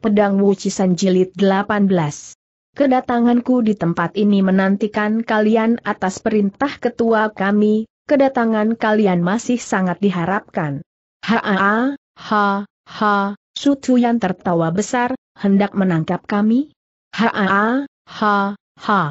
Pedang Wucisan Jilid 18. Kedatanganku di tempat ini menantikan kalian atas perintah ketua kami, kedatangan kalian masih sangat diharapkan. Haa, ha, ha, Sutu yang tertawa besar, hendak menangkap kami? Haa, ha, ha.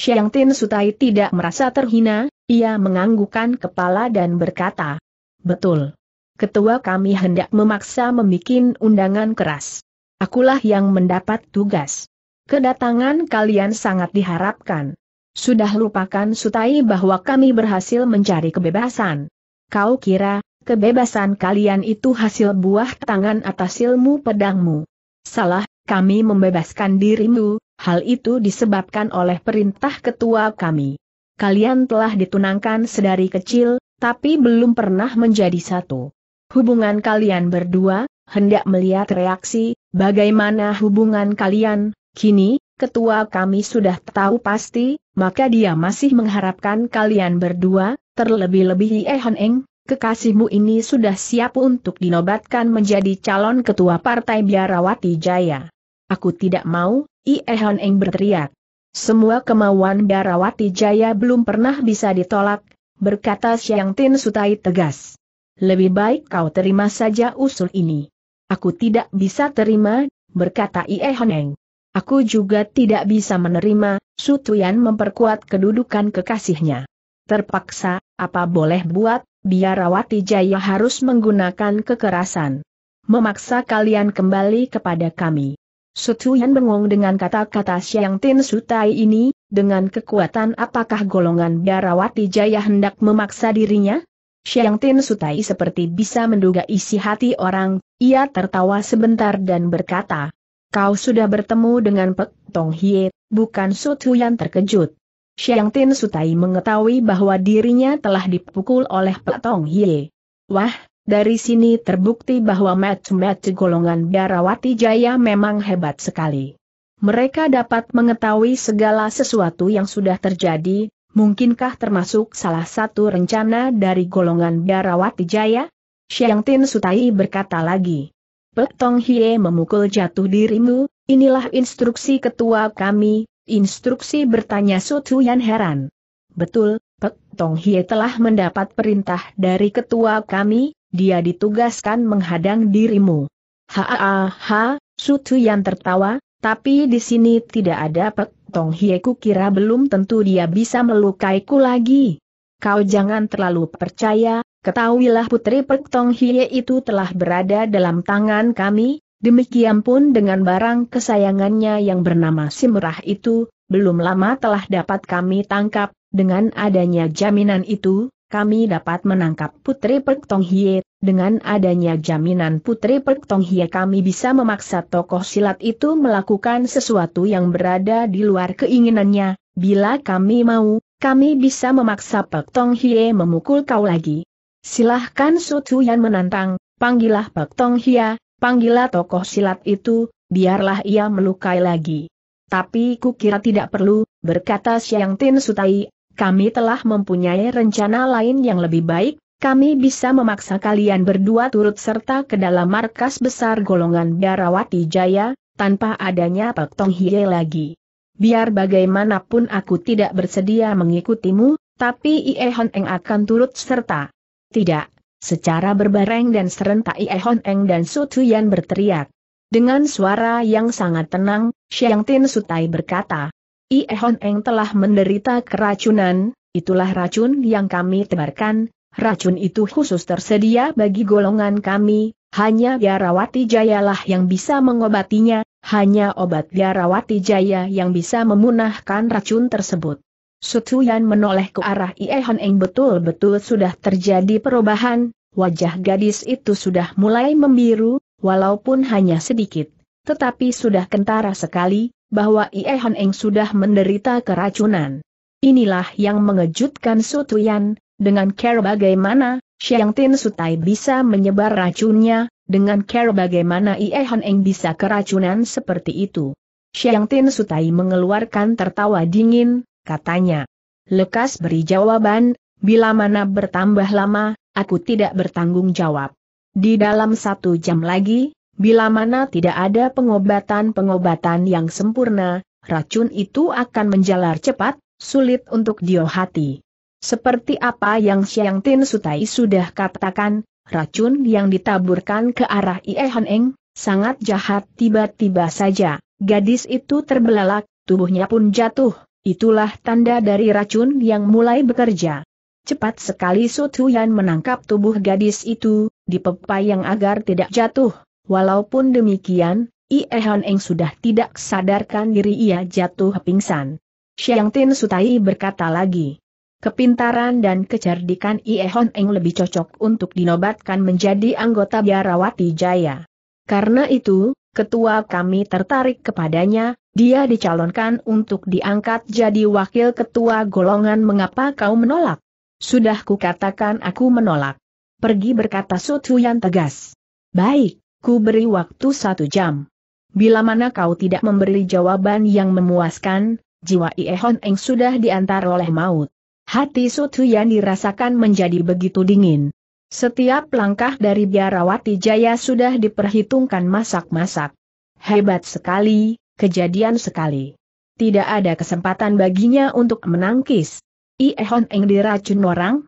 Xiang Tin Sutai tidak merasa terhina, ia menganggukkan kepala dan berkata, Betul. Ketua kami hendak memaksa membuat undangan keras akulah yang mendapat tugas. Kedatangan kalian sangat diharapkan. Sudah lupakan Sutai bahwa kami berhasil mencari kebebasan. Kau kira, kebebasan kalian itu hasil buah tangan atas ilmu pedangmu. Salah, kami membebaskan dirimu, hal itu disebabkan oleh perintah ketua kami. Kalian telah ditunangkan sedari kecil, tapi belum pernah menjadi satu. Hubungan kalian berdua, hendak melihat reaksi, bagaimana hubungan kalian, kini, ketua kami sudah tahu pasti, maka dia masih mengharapkan kalian berdua, terlebih-lebih Eh Han Eng, kekasihmu ini sudah siap untuk dinobatkan menjadi calon ketua partai Biarawati Jaya. Aku tidak mau, Ye Han Eng berteriak. Semua kemauan Biarawati Jaya belum pernah bisa ditolak, berkata Siang Tin Sutai tegas. Lebih baik kau terima saja usul ini. Aku tidak bisa terima, berkata Ie Honeng. Aku juga tidak bisa menerima, Sutuyan memperkuat kedudukan kekasihnya. Terpaksa, apa boleh buat, Biarawati Jaya harus menggunakan kekerasan. Memaksa kalian kembali kepada kami. Sutuyan bengong dengan kata-kata Siang Tin Sutai ini, dengan kekuatan apakah golongan Biarawati Jaya hendak memaksa dirinya? Xiang Tin Sutai seperti bisa menduga isi hati orang, ia tertawa sebentar dan berkata, Kau sudah bertemu dengan Pek Tong Hie, bukan Sutu yang terkejut. Xiang Tin Sutai mengetahui bahwa dirinya telah dipukul oleh Pek Tong Hie. Wah, dari sini terbukti bahwa match-match golongan Darawati Jaya memang hebat sekali. Mereka dapat mengetahui segala sesuatu yang sudah terjadi, mungkinkah termasuk salah satu rencana dari golongan Biarawati Jaya? Xiang Tin Sutai berkata lagi. Pek Tong Hie memukul jatuh dirimu, inilah instruksi ketua kami, instruksi bertanya Su Tuyan heran. Betul, Pek Tong Hie telah mendapat perintah dari ketua kami, dia ditugaskan menghadang dirimu. Ha ha ha, Su Tuyan tertawa, tapi di sini tidak ada Pek Tong Hie ku kira belum tentu dia bisa melukaiku lagi. Kau jangan terlalu percaya, ketahuilah putri Pek Tong Hie itu telah berada dalam tangan kami, demikian pun dengan barang kesayangannya yang bernama Simrah itu, belum lama telah dapat kami tangkap, dengan adanya jaminan itu, kami dapat menangkap Putri Perk Tong Hie, dengan adanya jaminan Putri Perk Tong Hie kami bisa memaksa tokoh silat itu melakukan sesuatu yang berada di luar keinginannya, bila kami mau, kami bisa memaksa Perk Tong Hie memukul kau lagi. Silahkan yang menantang, panggilah Perk Tong Hie, panggillah tokoh silat itu, biarlah ia melukai lagi. Tapi kukira tidak perlu, berkata Siang Tin Sutai, kami telah mempunyai rencana lain yang lebih baik, kami bisa memaksa kalian berdua turut serta ke dalam markas besar golongan Darawati Jaya, tanpa adanya Pak Tong Hie lagi. Biar bagaimanapun aku tidak bersedia mengikutimu, tapi Ie Hon Eng akan turut serta. Tidak, secara berbareng dan serentak Ie Hon Eng dan Su Tuyan berteriak. Dengan suara yang sangat tenang, Xiang Tin Sutai berkata, I Ehon Eng telah menderita keracunan, itulah racun yang kami tebarkan, racun itu khusus tersedia bagi golongan kami, hanya Biarawati Jayalah yang bisa mengobatinya, hanya obat Biarawati Jaya yang bisa memunahkan racun tersebut. Sutuyan menoleh ke arah Iehon Eng betul-betul sudah terjadi perubahan, wajah gadis itu sudah mulai membiru, walaupun hanya sedikit, tetapi sudah kentara sekali, bahwa Ie Han Eng sudah menderita keracunan. Inilah yang mengejutkan Sutuyan, dengan care bagaimana, Xiang Tin Sutai bisa menyebar racunnya, dengan care bagaimana Ie Han Eng bisa keracunan seperti itu. Xiang Tin Sutai mengeluarkan tertawa dingin, katanya. Lekas beri jawaban, bila mana bertambah lama, aku tidak bertanggung jawab. Di dalam satu jam lagi, Bila mana tidak ada pengobatan-pengobatan yang sempurna, racun itu akan menjalar cepat, sulit untuk diohati. Seperti apa yang Xiang Tin Sutai sudah katakan, racun yang ditaburkan ke arah Ie Han Eng, sangat jahat tiba-tiba saja, gadis itu terbelalak, tubuhnya pun jatuh, itulah tanda dari racun yang mulai bekerja. Cepat sekali Sutuyan menangkap tubuh gadis itu, dipepayang agar tidak jatuh, Walaupun demikian, Ihan Eng sudah tidak sadarkan diri ia jatuh pingsan. Xiang Tin Sutai berkata lagi. Kepintaran dan kecerdikan Hon Eng lebih cocok untuk dinobatkan menjadi anggota biarawati jaya. Karena itu, ketua kami tertarik kepadanya, dia dicalonkan untuk diangkat jadi wakil ketua golongan mengapa kau menolak? Sudah kukatakan aku menolak. Pergi berkata Sutu yang tegas. Baik, ku beri waktu satu jam. Bila mana kau tidak memberi jawaban yang memuaskan, jiwa Iehon Eng sudah diantar oleh maut. Hati Sutu yang dirasakan menjadi begitu dingin. Setiap langkah dari Biarawati Jaya sudah diperhitungkan masak-masak. Hebat sekali, kejadian sekali. Tidak ada kesempatan baginya untuk menangkis. Iehon Eng diracun orang.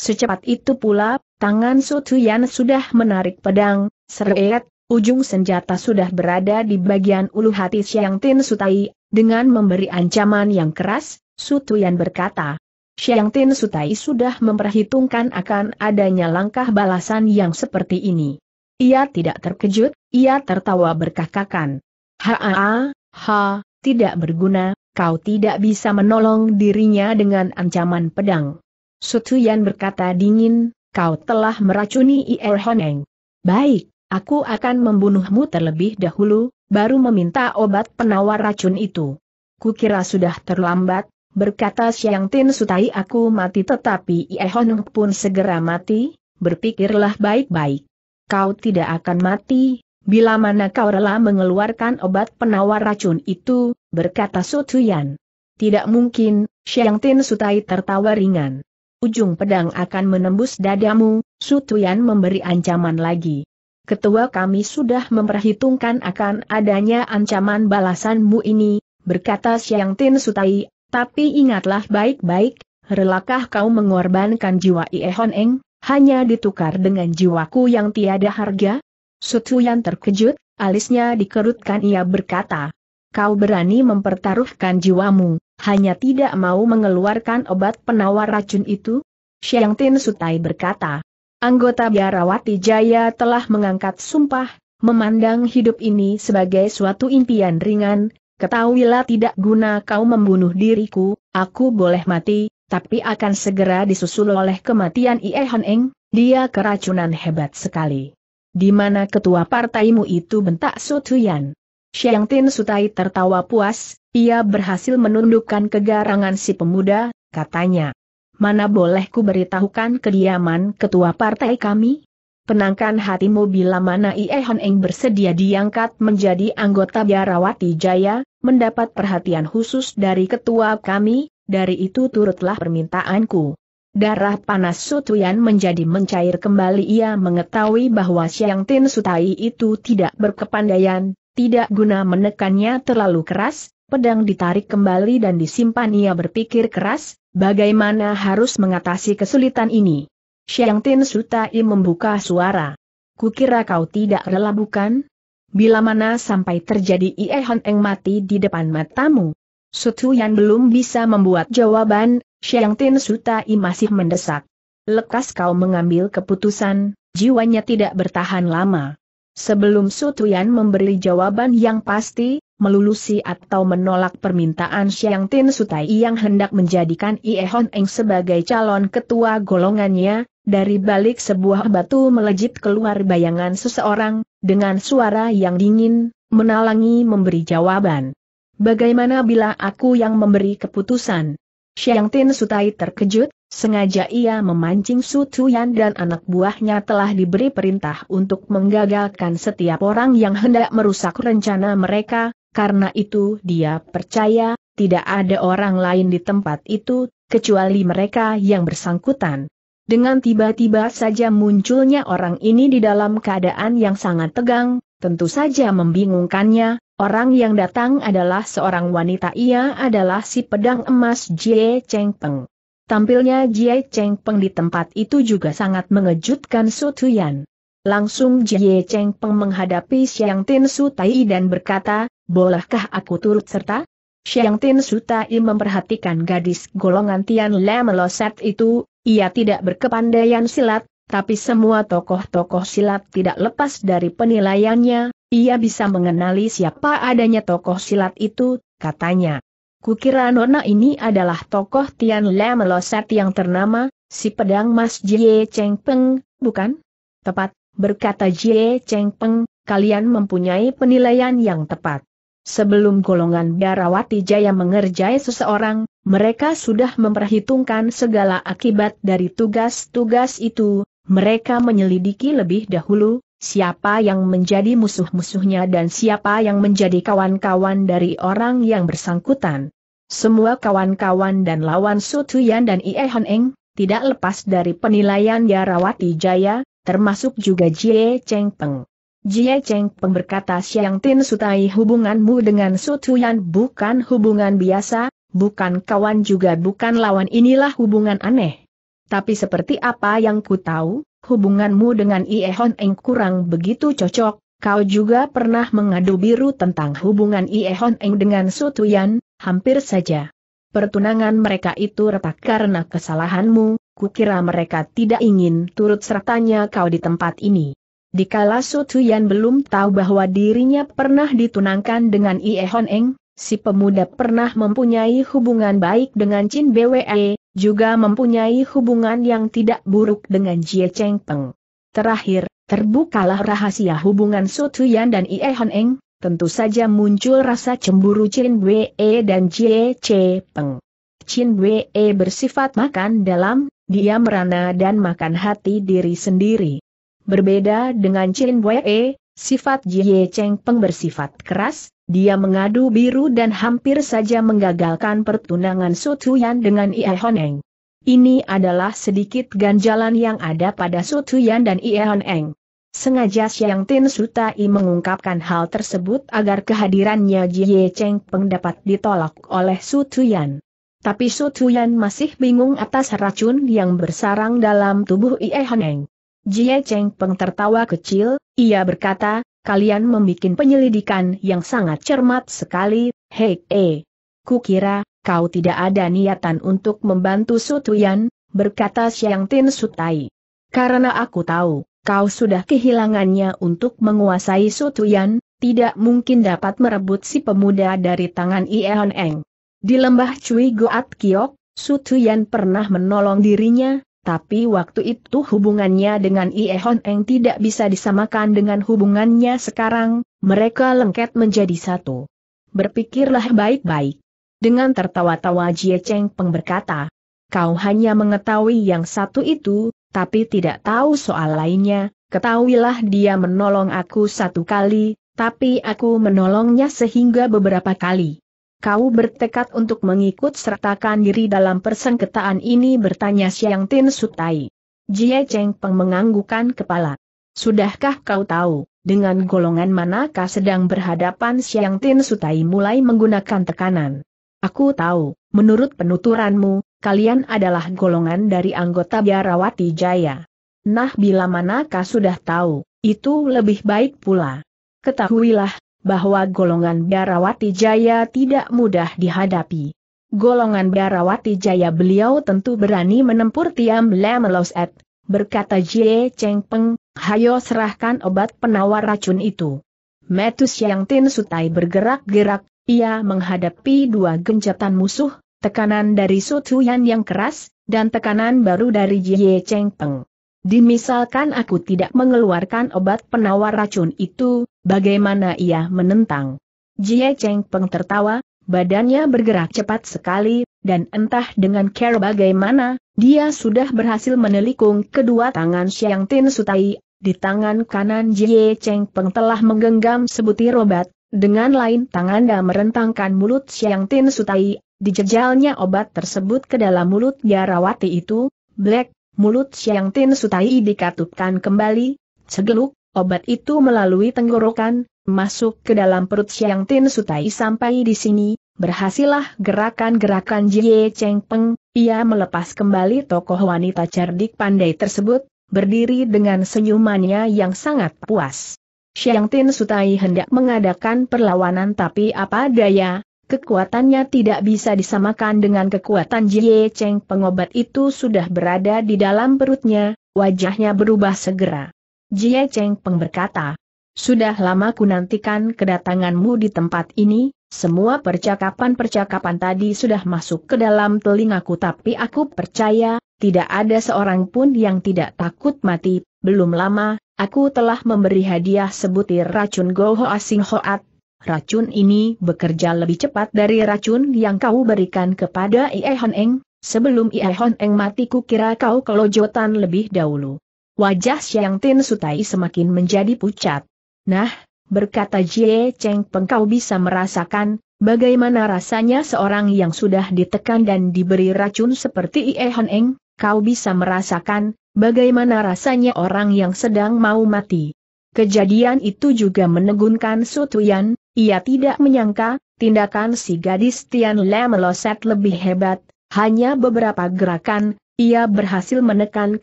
Secepat itu pula, tangan Sutu Yan sudah menarik pedang, Seret, ujung senjata sudah berada di bagian ulu hati Xiang Tin Sutai, dengan memberi ancaman yang keras, Sutuyan berkata. Xiang Tin Sutai sudah memperhitungkan akan adanya langkah balasan yang seperti ini. Ia tidak terkejut, ia tertawa berkakakan. Haa, ha, tidak berguna, kau tidak bisa menolong dirinya dengan ancaman pedang. Sutuyan berkata dingin, kau telah meracuni Ier Honeng. Baik, Aku akan membunuhmu terlebih dahulu, baru meminta obat penawar racun itu. Kukira sudah terlambat, berkata Siang Tin Sutai aku mati tetapi Ie Honung pun segera mati, berpikirlah baik-baik. Kau tidak akan mati, bila mana kau rela mengeluarkan obat penawar racun itu, berkata Tuyan. Tidak mungkin, Siang Tin Sutai tertawa ringan. Ujung pedang akan menembus dadamu, Sutuyan memberi ancaman lagi ketua kami sudah memperhitungkan akan adanya ancaman balasanmu ini, berkata Siang Tin Sutai, tapi ingatlah baik-baik, relakah kau mengorbankan jiwa Iehon Eng, hanya ditukar dengan jiwaku yang tiada harga? Sutu yang terkejut, alisnya dikerutkan ia berkata, Kau berani mempertaruhkan jiwamu, hanya tidak mau mengeluarkan obat penawar racun itu? Siang Tin Sutai berkata, Anggota biarawati Jaya telah mengangkat sumpah, memandang hidup ini sebagai suatu impian ringan, ketahuilah tidak guna kau membunuh diriku, aku boleh mati, tapi akan segera disusul oleh kematian Ie Hon dia keracunan hebat sekali. Di mana ketua partaimu itu bentak Sutuyan. Xiang Tin Sutai tertawa puas, ia berhasil menundukkan kegarangan si pemuda, katanya mana boleh ku beritahukan kediaman ketua partai kami? Penangkan hatimu bila mana Ie Hon Eng bersedia diangkat menjadi anggota Biarawati Jaya, mendapat perhatian khusus dari ketua kami, dari itu turutlah permintaanku. Darah panas Sutuyan menjadi mencair kembali ia mengetahui bahwa Siang Tin Sutai itu tidak berkepandaian, tidak guna menekannya terlalu keras, pedang ditarik kembali dan disimpan ia berpikir keras, Bagaimana harus mengatasi kesulitan ini? Xiang Tin Sutai membuka suara. Kukira kau tidak rela bukan? Bila mana sampai terjadi Ie Hon Eng mati di depan matamu? Sutuyan belum bisa membuat jawaban, Xiang Tin Sutai masih mendesak. Lekas kau mengambil keputusan, jiwanya tidak bertahan lama. Sebelum Sutuyan memberi jawaban yang pasti, melulusi atau menolak permintaan Xiang Tin Sutai yang hendak menjadikan Ie Hon Eng sebagai calon ketua golongannya, dari balik sebuah batu melejit keluar bayangan seseorang, dengan suara yang dingin, menalangi memberi jawaban. Bagaimana bila aku yang memberi keputusan? Xiang Tin Sutai terkejut, sengaja ia memancing Su Tuyan dan anak buahnya telah diberi perintah untuk menggagalkan setiap orang yang hendak merusak rencana mereka, karena itu dia percaya, tidak ada orang lain di tempat itu, kecuali mereka yang bersangkutan. Dengan tiba-tiba saja munculnya orang ini di dalam keadaan yang sangat tegang, tentu saja membingungkannya, orang yang datang adalah seorang wanita ia adalah si pedang emas Jie Cheng Peng. Tampilnya Jie Cheng Peng di tempat itu juga sangat mengejutkan Su Tuyan. Langsung Jie Cheng Peng menghadapi Xiang Tin Su Tai dan berkata, bolehkah aku turut serta? Xiang Tin Sutai memperhatikan gadis golongan Tian Le Meloset itu, ia tidak berkepandaian silat, tapi semua tokoh-tokoh silat tidak lepas dari penilaiannya, ia bisa mengenali siapa adanya tokoh silat itu, katanya. Kukira Nona ini adalah tokoh Tian Le Meloset yang ternama, si pedang Mas Jie Cheng Peng, bukan? Tepat, berkata Jie Cheng Peng, kalian mempunyai penilaian yang tepat. Sebelum golongan biarawati jaya mengerjai seseorang, mereka sudah memperhitungkan segala akibat dari tugas-tugas itu, mereka menyelidiki lebih dahulu, siapa yang menjadi musuh-musuhnya dan siapa yang menjadi kawan-kawan dari orang yang bersangkutan. Semua kawan-kawan dan lawan Yan dan Ie Han Eng, tidak lepas dari penilaian Biarawati Jaya, termasuk juga Jie Cheng Peng. Jie Cheng Peng berkata Xiang Tin Sutai hubunganmu dengan Su Tuyan bukan hubungan biasa, bukan kawan juga bukan lawan inilah hubungan aneh. Tapi seperti apa yang ku tahu, hubunganmu dengan Ie Hon Eng kurang begitu cocok, kau juga pernah mengadu biru tentang hubungan Ie Hon Eng dengan Su Tuyan, hampir saja. Pertunangan mereka itu retak karena kesalahanmu, Ku kira mereka tidak ingin turut sertanya kau di tempat ini. Dikala Su Tuyan belum tahu bahwa dirinya pernah ditunangkan dengan Ie Hon Eng, si pemuda pernah mempunyai hubungan baik dengan Chin BWE, juga mempunyai hubungan yang tidak buruk dengan Jie Cheng Peng. Terakhir, terbukalah rahasia hubungan Su Tuyan dan Ie Hon Eng, tentu saja muncul rasa cemburu Chin Bwe dan Jie Che Peng. Chin Bwe bersifat makan dalam, dia merana dan makan hati diri sendiri. Berbeda dengan Chin Wei, e, sifat Jie Cheng Peng bersifat keras, dia mengadu biru dan hampir saja menggagalkan pertunangan Su Tuyan dengan Ie Honeng. Ini adalah sedikit ganjalan yang ada pada Su Tuyan dan Ie Honeng. Sengaja Xiang Tin Sutai mengungkapkan hal tersebut agar kehadirannya Jie Cheng Peng dapat ditolak oleh Su Tuyan. Tapi Su Tuyan masih bingung atas racun yang bersarang dalam tubuh Ie Honeng. Jie Cheng Peng tertawa kecil, ia berkata, kalian membuat penyelidikan yang sangat cermat sekali, hei eh. Kukira, kau tidak ada niatan untuk membantu Sutuyan, berkata Xiang Tin Sutai. Karena aku tahu, kau sudah kehilangannya untuk menguasai Sutuyan, tidak mungkin dapat merebut si pemuda dari tangan Ieon Eng. Di lembah Cui Goat Kiok, Sutuyan pernah menolong dirinya, tapi waktu itu hubungannya dengan Ie Hon Eng tidak bisa disamakan dengan hubungannya sekarang, mereka lengket menjadi satu. Berpikirlah baik-baik. Dengan tertawa-tawa Jie Cheng Peng berkata, Kau hanya mengetahui yang satu itu, tapi tidak tahu soal lainnya, ketahuilah dia menolong aku satu kali, tapi aku menolongnya sehingga beberapa kali. Kau bertekad untuk mengikut sertakan diri dalam persengketaan ini bertanya Siang Tin Sutai. Jie Cheng Peng menganggukkan kepala. Sudahkah kau tahu, dengan golongan manakah sedang berhadapan Siang Tin Sutai mulai menggunakan tekanan? Aku tahu, menurut penuturanmu, kalian adalah golongan dari anggota biarawati jaya. Nah bila manakah sudah tahu, itu lebih baik pula. Ketahuilah, bahwa golongan Biarawati Jaya tidak mudah dihadapi. Golongan Biarawati Jaya beliau tentu berani menempur Tiam Lemeloset, berkata Jie Cheng Peng, hayo serahkan obat penawar racun itu. Metus Yang Tin Sutai bergerak-gerak, ia menghadapi dua gencatan musuh, tekanan dari Sutuyan yang keras, dan tekanan baru dari Jie Cheng Peng. Dimisalkan aku tidak mengeluarkan obat penawar racun itu, bagaimana ia menentang? Jie Cheng Peng tertawa, badannya bergerak cepat sekali, dan entah dengan care bagaimana, dia sudah berhasil menelikung kedua tangan Xiang Tin Sutai, di tangan kanan Jie Cheng Peng telah menggenggam sebutir obat, dengan lain tangan tangannya merentangkan mulut Xiang Tin Sutai, dijejalnya obat tersebut ke dalam mulut Biarawati itu, Black mulut Siang Tin Sutai dikatupkan kembali, segeluk, obat itu melalui tenggorokan, masuk ke dalam perut Siang Tin Sutai sampai di sini, berhasillah gerakan-gerakan Jie Cheng Peng, ia melepas kembali tokoh wanita cerdik pandai tersebut, berdiri dengan senyumannya yang sangat puas. Siang Tin Sutai hendak mengadakan perlawanan tapi apa daya, Kekuatannya tidak bisa disamakan dengan kekuatan Jie Cheng pengobat itu sudah berada di dalam perutnya, wajahnya berubah segera. Jie Cheng Peng berkata, Sudah lama ku nantikan kedatanganmu di tempat ini, semua percakapan-percakapan tadi sudah masuk ke dalam telingaku tapi aku percaya, tidak ada seorang pun yang tidak takut mati, belum lama, aku telah memberi hadiah sebutir racun Goho Asing Hoat, Racun ini bekerja lebih cepat dari racun yang kau berikan kepada Ie Eng, sebelum Ie Hon Eng mati kukira kau kelojotan lebih dahulu. Wajah Xiang Tin Sutai semakin menjadi pucat. Nah, berkata Jie Cheng Peng kau bisa merasakan, bagaimana rasanya seorang yang sudah ditekan dan diberi racun seperti Ie Eng, kau bisa merasakan, bagaimana rasanya orang yang sedang mau mati. Kejadian itu juga menegunkan Sutuyan, ia tidak menyangka, tindakan si gadis Tian Le meloset lebih hebat, hanya beberapa gerakan, ia berhasil menekan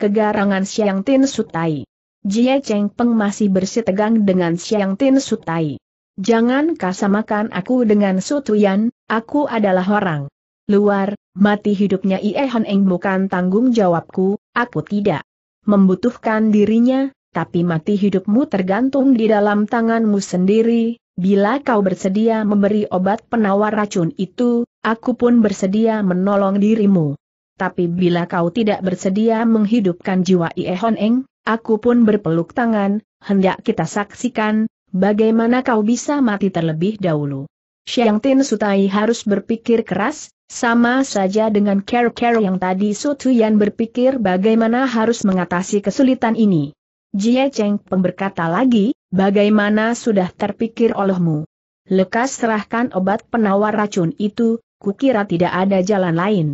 kegarangan Xiang Tin Sutai. Jie Cheng Peng masih bersitegang dengan Xiang Tin Sutai. Jangan kasamakan aku dengan Su Sutuyan, aku adalah orang luar, mati hidupnya Ie Hon Eng bukan tanggung jawabku, aku tidak membutuhkan dirinya, tapi mati hidupmu tergantung di dalam tanganmu sendiri, Bila kau bersedia memberi obat penawar racun itu, aku pun bersedia menolong dirimu. Tapi bila kau tidak bersedia menghidupkan jiwa Eng, aku pun berpeluk tangan, hendak kita saksikan, bagaimana kau bisa mati terlebih dahulu. Xiang Tin Sutai harus berpikir keras, sama saja dengan Carol Carol yang tadi Sutuyan berpikir bagaimana harus mengatasi kesulitan ini. Jie Cheng Peng berkata lagi, bagaimana sudah terpikir olehmu? Lekas serahkan obat penawar racun itu, kukira tidak ada jalan lain.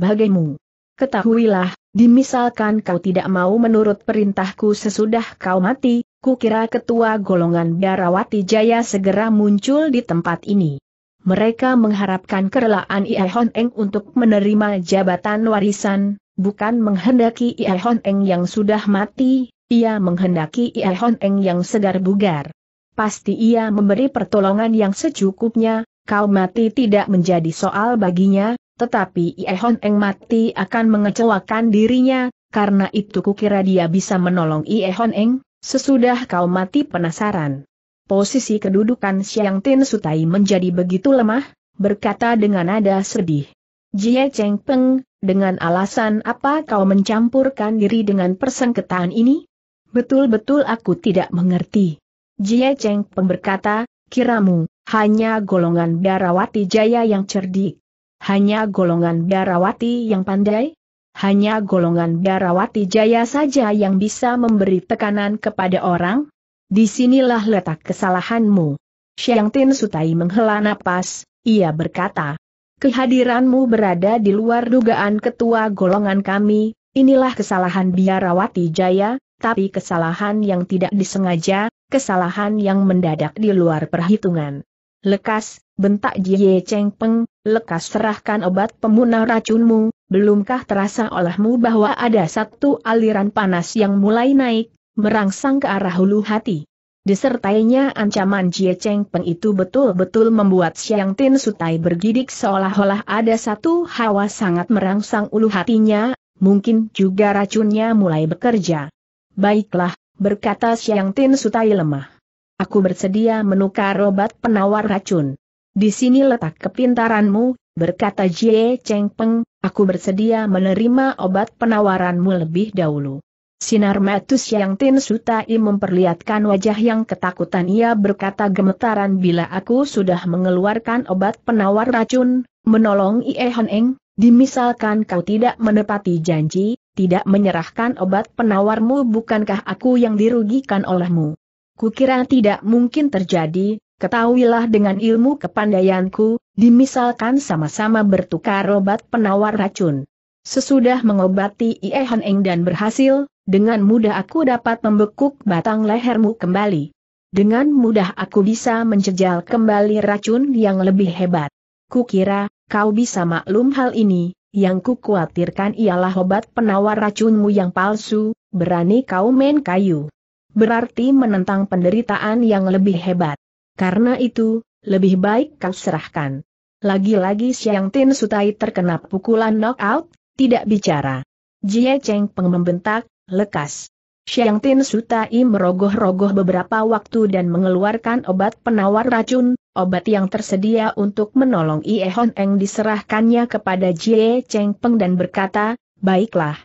Bagaimu. Ketahuilah, dimisalkan kau tidak mau menurut perintahku sesudah kau mati, kukira ketua golongan Biarawati Jaya segera muncul di tempat ini. Mereka mengharapkan kerelaan Ie Hon Eng untuk menerima jabatan warisan, bukan menghendaki Ie Hon Eng yang sudah mati, ia menghendaki Ie Hon Eng yang segar bugar. Pasti ia memberi pertolongan yang secukupnya, kau mati tidak menjadi soal baginya, tetapi Ie Hon Eng mati akan mengecewakan dirinya, karena itu kukira dia bisa menolong Ie Hon Eng, sesudah kau mati penasaran. Posisi kedudukan siang Tin Sutai menjadi begitu lemah, berkata dengan nada sedih. Jie Cheng Peng, dengan alasan apa kau mencampurkan diri dengan persengketaan ini? Betul-betul aku tidak mengerti. Jie Cheng Peng berkata, kiramu, hanya golongan Biarawati Jaya yang cerdik. Hanya golongan Biarawati yang pandai? Hanya golongan Biarawati Jaya saja yang bisa memberi tekanan kepada orang? Disinilah letak kesalahanmu. Xiang Tin Sutai menghela napas, ia berkata. Kehadiranmu berada di luar dugaan ketua golongan kami, inilah kesalahan Biarawati Jaya, tapi kesalahan yang tidak disengaja, kesalahan yang mendadak di luar perhitungan. Lekas, bentak Jie Cheng Peng, lekas serahkan obat pemunah racunmu, belumkah terasa olehmu bahwa ada satu aliran panas yang mulai naik, merangsang ke arah hulu hati. Disertainya ancaman Jie Cheng Peng itu betul-betul membuat Xiang Tin Sutai bergidik seolah-olah ada satu hawa sangat merangsang ulu hatinya, mungkin juga racunnya mulai bekerja. Baiklah, berkata Siang Tin Sutai lemah. Aku bersedia menukar obat penawar racun. Di sini letak kepintaranmu, berkata Jie Cheng Peng, aku bersedia menerima obat penawaranmu lebih dahulu. Sinar mata Siang Tin Sutai memperlihatkan wajah yang ketakutan ia berkata gemetaran bila aku sudah mengeluarkan obat penawar racun, menolong Ie Hon Eng, dimisalkan kau tidak menepati janji, tidak menyerahkan obat penawarmu bukankah aku yang dirugikan olehmu? Kukira tidak mungkin terjadi, ketahuilah dengan ilmu kepandaianku, dimisalkan sama-sama bertukar obat penawar racun. Sesudah mengobati Ie Han Eng dan berhasil, dengan mudah aku dapat membekuk batang lehermu kembali. Dengan mudah aku bisa menjejal kembali racun yang lebih hebat. Kukira, kau bisa maklum hal ini, yang ku khawatirkan ialah obat penawar racunmu yang palsu, berani kau main kayu. Berarti menentang penderitaan yang lebih hebat. Karena itu, lebih baik kau serahkan. Lagi-lagi Siang Tin Sutai terkena pukulan knockout, tidak bicara. Jie Cheng Peng membentak, lekas. Siang Tin Sutai merogoh-rogoh beberapa waktu dan mengeluarkan obat penawar racun, obat yang tersedia untuk menolong Ie Hon Eng diserahkannya kepada Jie Cheng Peng dan berkata, Baiklah.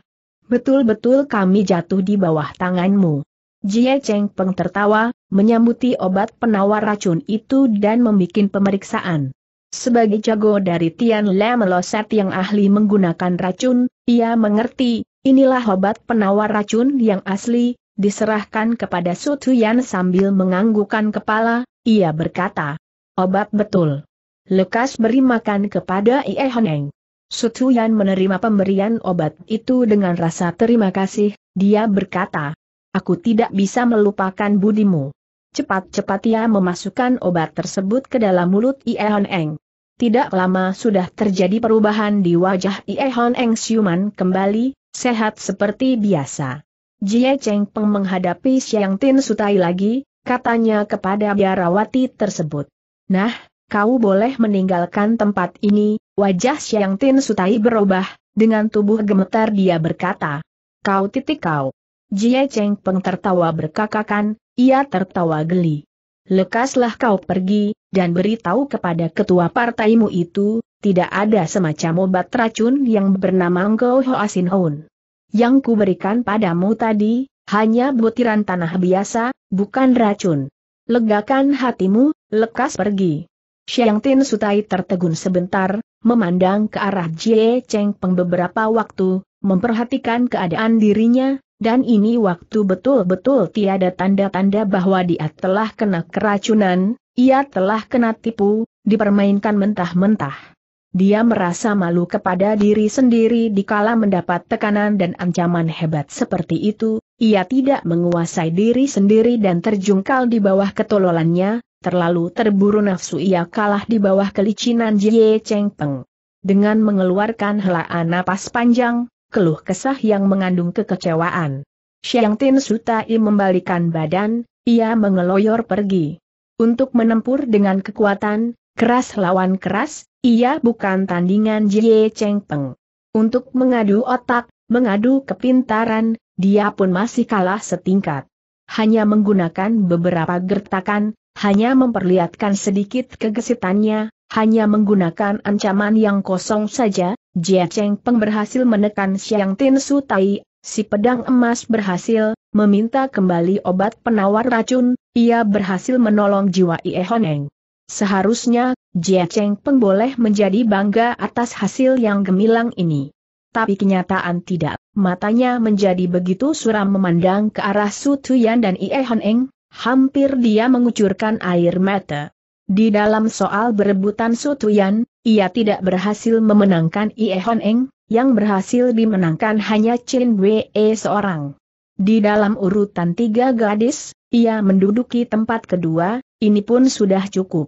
Betul-betul kami jatuh di bawah tanganmu. Jie Cheng Peng tertawa, menyambuti obat penawar racun itu dan membuat pemeriksaan. Sebagai jago dari Tian Le Meloset yang ahli menggunakan racun, ia mengerti, inilah obat penawar racun yang asli, diserahkan kepada su tuyan sambil menganggukan kepala, ia berkata, Obat betul. Lekas beri makan kepada Ie Honeng. Sutuyan menerima pemberian obat itu dengan rasa terima kasih, dia berkata, Aku tidak bisa melupakan budimu. Cepat-cepat ia memasukkan obat tersebut ke dalam mulut Ie Honeng. Tidak lama sudah terjadi perubahan di wajah Ie Honeng siuman kembali, sehat seperti biasa. Jie Cheng Peng menghadapi Xiang Tin Sutai lagi, katanya kepada biarawati tersebut. Nah, kau boleh meninggalkan tempat ini, wajah Siang Tin Sutai berubah, dengan tubuh gemetar dia berkata. Kau titik kau. Jie Cheng Peng tertawa berkakakan, ia tertawa geli. Lekaslah kau pergi, dan beritahu kepada ketua partaimu itu, tidak ada semacam obat racun yang bernama Ho Asin Houn. Yang kuberikan padamu tadi, hanya butiran tanah biasa, bukan racun. Legakan hatimu, lekas pergi. Xiang Tin Sutai tertegun sebentar, memandang ke arah Jie Cheng Peng beberapa waktu, memperhatikan keadaan dirinya, dan ini waktu betul-betul tiada tanda-tanda bahwa dia telah kena keracunan, ia telah kena tipu, dipermainkan mentah-mentah. Dia merasa malu kepada diri sendiri dikala mendapat tekanan dan ancaman hebat seperti itu, ia tidak menguasai diri sendiri dan terjungkal di bawah ketololannya, terlalu terburu nafsu ia kalah di bawah kelicinan Jie Cheng Peng. Dengan mengeluarkan helaan napas panjang, keluh kesah yang mengandung kekecewaan. Xiang Tin Sutai membalikan badan, ia mengeloyor pergi. Untuk menempur dengan kekuatan, keras lawan keras, ia bukan tandingan Jie Cheng Peng. Untuk mengadu otak, mengadu kepintaran, dia pun masih kalah setingkat. Hanya menggunakan beberapa gertakan, hanya memperlihatkan sedikit kegesitannya, hanya menggunakan ancaman yang kosong saja, Jia Cheng Peng berhasil menekan Xiang Tin Su Tai, si pedang emas berhasil, meminta kembali obat penawar racun, ia berhasil menolong jiwa Ie Honeng. Seharusnya, Jia Cheng Peng boleh menjadi bangga atas hasil yang gemilang ini. Tapi kenyataan tidak, matanya menjadi begitu suram memandang ke arah Su Tuyan dan Ie Honeng, Hampir dia mengucurkan air mata. Di dalam soal berebutan Sutuyan, ia tidak berhasil memenangkan Ie Eng, yang berhasil dimenangkan hanya Chin Wei seorang. Di dalam urutan tiga gadis, ia menduduki tempat kedua, ini pun sudah cukup.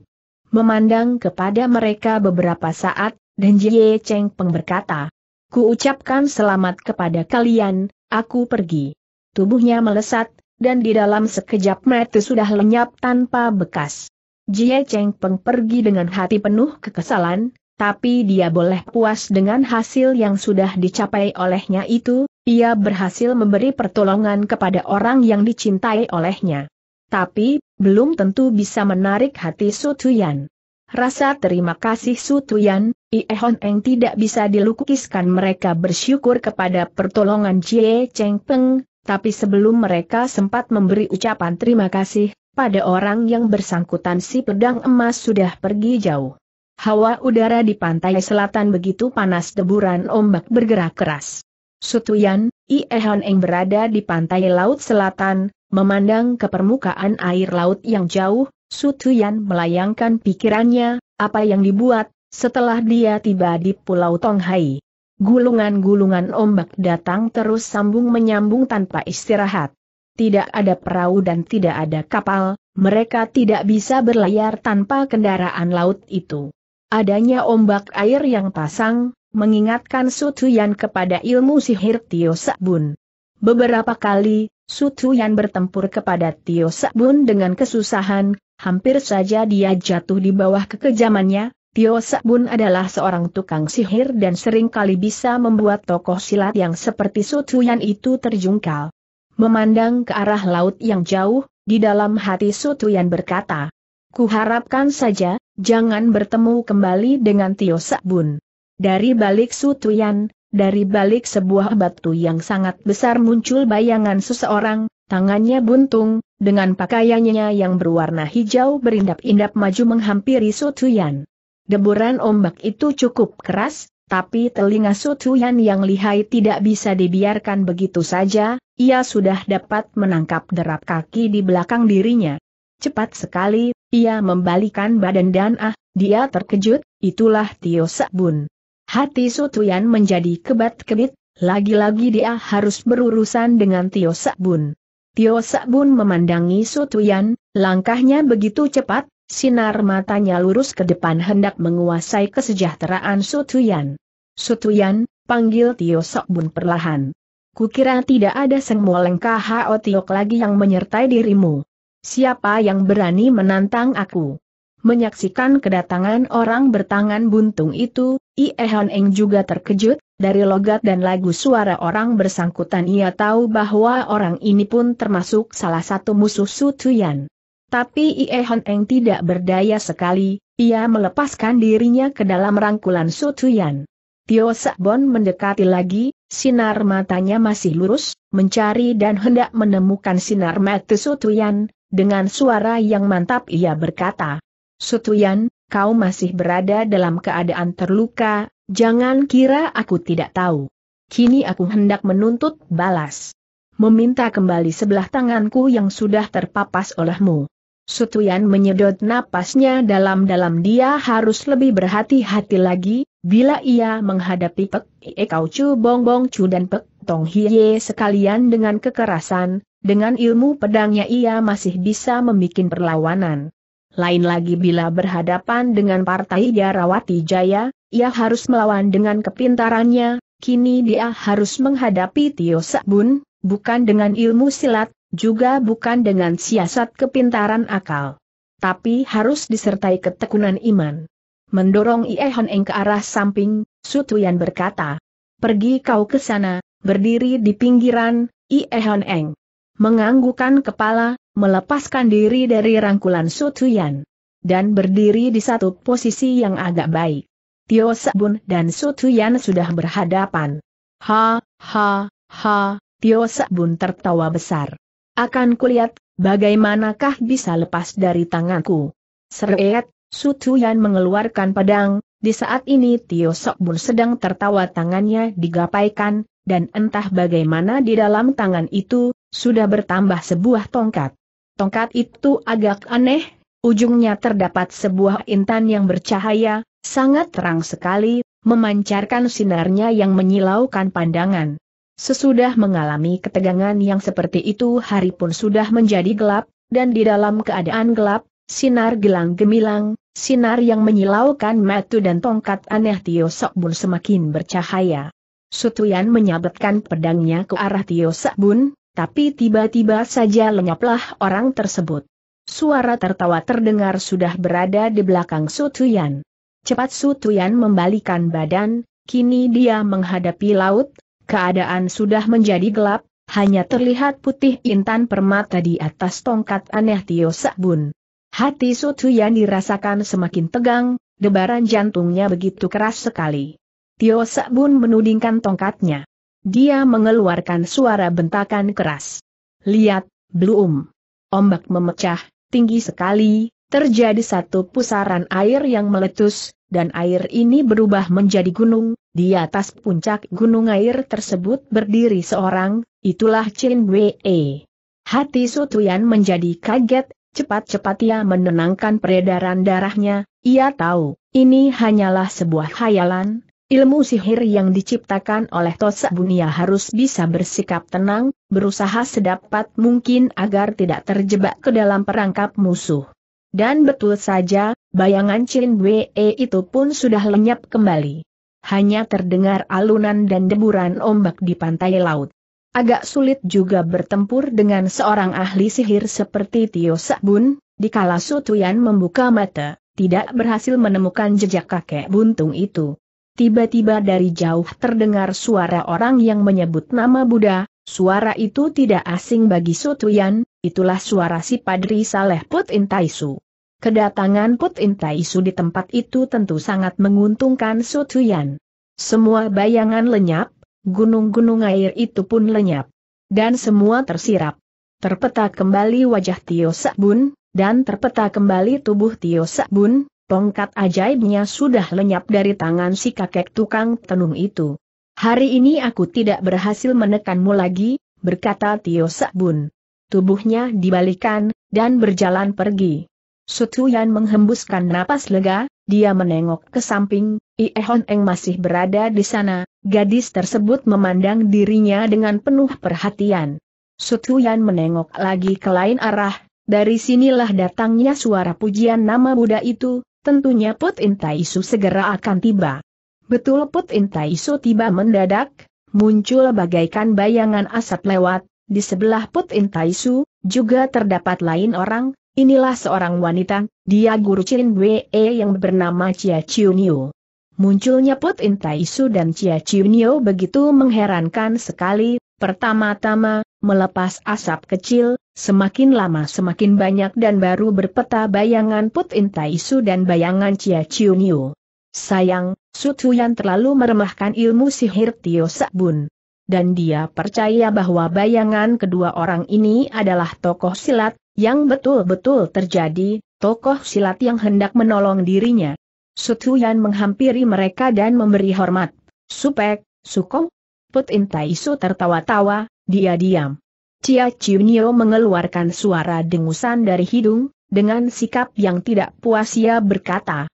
Memandang kepada mereka beberapa saat, dan Jie Cheng Peng berkata, Ku ucapkan selamat kepada kalian, aku pergi. Tubuhnya melesat, dan di dalam sekejap mata sudah lenyap tanpa bekas. Jie Cheng Peng pergi dengan hati penuh kekesalan, tapi dia boleh puas dengan hasil yang sudah dicapai olehnya itu, ia berhasil memberi pertolongan kepada orang yang dicintai olehnya. Tapi, belum tentu bisa menarik hati Su Tuyan. Rasa terima kasih Su Tuyan, Ie Hon Eng tidak bisa dilukiskan mereka bersyukur kepada pertolongan Jie Cheng Peng, tapi sebelum mereka sempat memberi ucapan terima kasih, pada orang yang bersangkutan si pedang emas sudah pergi jauh. Hawa udara di pantai selatan begitu panas deburan ombak bergerak keras. Sutuyan, Iehan Eng berada di pantai laut selatan, memandang ke permukaan air laut yang jauh, Sutuyan melayangkan pikirannya, apa yang dibuat, setelah dia tiba di Pulau Tonghai. Gulungan-gulungan ombak datang terus sambung menyambung tanpa istirahat. Tidak ada perahu dan tidak ada kapal, mereka tidak bisa berlayar tanpa kendaraan laut itu. Adanya ombak air yang pasang, mengingatkan Sutuyan kepada ilmu sihir Tio Sabun. Beberapa kali, Sutuyan bertempur kepada Tio Sabun dengan kesusahan, hampir saja dia jatuh di bawah kekejamannya, Tio Sabun adalah seorang tukang sihir dan seringkali bisa membuat tokoh silat yang seperti Sutuyan itu terjungkal. Memandang ke arah laut yang jauh, di dalam hati Sutuyan berkata, Kuharapkan saja, jangan bertemu kembali dengan Tio Sabun. Dari balik Sutuyan, dari balik sebuah batu yang sangat besar muncul bayangan seseorang, tangannya buntung, dengan pakaiannya yang berwarna hijau berindap-indap maju menghampiri Sutuyan. Deburan ombak itu cukup keras, tapi telinga Sutuyan yang lihai tidak bisa dibiarkan begitu saja, ia sudah dapat menangkap derap kaki di belakang dirinya. Cepat sekali, ia membalikan badan dan ah, dia terkejut, itulah Tio Sabun. Hati Sutuyan menjadi kebat-kebit, lagi-lagi dia harus berurusan dengan Tio Sabun. Tio Sabun memandangi Sutuyan, langkahnya begitu cepat, Sinar matanya lurus ke depan hendak menguasai kesejahteraan Sutuyan. Sutuyan, panggil Tio Sokbun perlahan. Kukira tidak ada sengmoleng KHO Tiok lagi yang menyertai dirimu. Siapa yang berani menantang aku? Menyaksikan kedatangan orang bertangan buntung itu, Iehon Eng juga terkejut, dari logat dan lagu suara orang bersangkutan ia tahu bahwa orang ini pun termasuk salah satu musuh Sutuyan. Tapi Ie Hon Eng tidak berdaya sekali, ia melepaskan dirinya ke dalam rangkulan Sutuyan. Tio Sakbon mendekati lagi, sinar matanya masih lurus, mencari dan hendak menemukan sinar mata Sutuyan, dengan suara yang mantap ia berkata. Sutuyan, kau masih berada dalam keadaan terluka, jangan kira aku tidak tahu. Kini aku hendak menuntut balas. Meminta kembali sebelah tanganku yang sudah terpapas olehmu. Sutuyan menyedot napasnya dalam-dalam dia harus lebih berhati-hati lagi, bila ia menghadapi Pek Ie Kau Chu Bong Bong Chu dan Pek Tong Hie sekalian dengan kekerasan, dengan ilmu pedangnya ia masih bisa membuat perlawanan. Lain lagi bila berhadapan dengan partai Jarawati Jaya, ia harus melawan dengan kepintarannya, kini dia harus menghadapi Tio Sakbun, bukan dengan ilmu silat, juga bukan dengan siasat kepintaran akal. Tapi harus disertai ketekunan iman. Mendorong Iehon Eng ke arah samping, Sutuyan berkata, Pergi kau ke sana, berdiri di pinggiran, Iehon Eng. Menganggukan kepala, melepaskan diri dari rangkulan Sutuyan. Dan berdiri di satu posisi yang agak baik. Tio Sabun dan Sutuyan sudah berhadapan. Ha, ha, ha, Tio Sabun tertawa besar. Akan kulihat, bagaimanakah bisa lepas dari tanganku. Seret, Sutuyan mengeluarkan pedang, di saat ini Tio Sokbun sedang tertawa tangannya digapaikan, dan entah bagaimana di dalam tangan itu, sudah bertambah sebuah tongkat. Tongkat itu agak aneh, ujungnya terdapat sebuah intan yang bercahaya, sangat terang sekali, memancarkan sinarnya yang menyilaukan pandangan. Sesudah mengalami ketegangan yang seperti itu hari pun sudah menjadi gelap, dan di dalam keadaan gelap, sinar gelang gemilang, sinar yang menyilaukan matu dan tongkat aneh Tio Bun semakin bercahaya. Sutuyan menyabetkan pedangnya ke arah Tio Bun, tapi tiba-tiba saja lenyaplah orang tersebut. Suara tertawa terdengar sudah berada di belakang Sutuyan. Cepat Sutuyan membalikan badan, kini dia menghadapi laut, Keadaan sudah menjadi gelap, hanya terlihat putih intan permata di atas tongkat aneh Tio Sabun. Hati Sutu yang dirasakan semakin tegang, debaran jantungnya begitu keras sekali. Tio Sabun menudingkan tongkatnya. Dia mengeluarkan suara bentakan keras. Lihat, belum. Ombak memecah, tinggi sekali, terjadi satu pusaran air yang meletus, dan air ini berubah menjadi gunung, di atas puncak gunung air tersebut berdiri seorang, itulah Chin Wei. Hati Sutuyan menjadi kaget, cepat-cepat ia menenangkan peredaran darahnya, ia tahu, ini hanyalah sebuah khayalan, ilmu sihir yang diciptakan oleh Tosa Bunia harus bisa bersikap tenang, berusaha sedapat mungkin agar tidak terjebak ke dalam perangkap musuh. Dan betul saja, bayangan Chin Wei itu pun sudah lenyap kembali. Hanya terdengar alunan dan deburan ombak di pantai laut. Agak sulit juga bertempur dengan seorang ahli sihir seperti Tio Sakbun, dikala Sutuyan membuka mata, tidak berhasil menemukan jejak kakek buntung itu. Tiba-tiba dari jauh terdengar suara orang yang menyebut nama Buddha, Suara itu tidak asing bagi Sutuyan, itulah suara si Padri Saleh Put Intaisu. Kedatangan Put Intaisu di tempat itu tentu sangat menguntungkan Sutuyan. Semua bayangan lenyap, gunung-gunung air itu pun lenyap. Dan semua tersirap. Terpeta kembali wajah Tio Sabun, dan terpeta kembali tubuh Tio Sabun. tongkat ajaibnya sudah lenyap dari tangan si kakek tukang tenung itu. Hari ini aku tidak berhasil menekanmu lagi, berkata Tio Sakbun. Tubuhnya dibalikan, dan berjalan pergi. Sutuyan menghembuskan napas lega, dia menengok ke samping, Iehon Eng masih berada di sana, gadis tersebut memandang dirinya dengan penuh perhatian. Sutuyan menengok lagi ke lain arah, dari sinilah datangnya suara pujian nama Buddha itu, tentunya Put Su segera akan tiba. Betul Put Su tiba mendadak, muncul bagaikan bayangan asap lewat, di sebelah Put Su, juga terdapat lain orang, inilah seorang wanita, dia guru Chin Wee yang bernama Chia Niu. Munculnya Put Su dan Chia Niu begitu mengherankan sekali, pertama-tama, melepas asap kecil, semakin lama semakin banyak dan baru berpeta bayangan Put Su dan bayangan Chia Niu. Sayang, Sutuyan terlalu meremahkan ilmu sihir Tio Sabun. Dan dia percaya bahwa bayangan kedua orang ini adalah tokoh silat, yang betul-betul terjadi, tokoh silat yang hendak menolong dirinya. Sutuyan menghampiri mereka dan memberi hormat. Supek, Sukong? Put Intai tertawa-tawa, dia diam. Cia Chiunio mengeluarkan suara dengusan dari hidung, dengan sikap yang tidak puas ia berkata,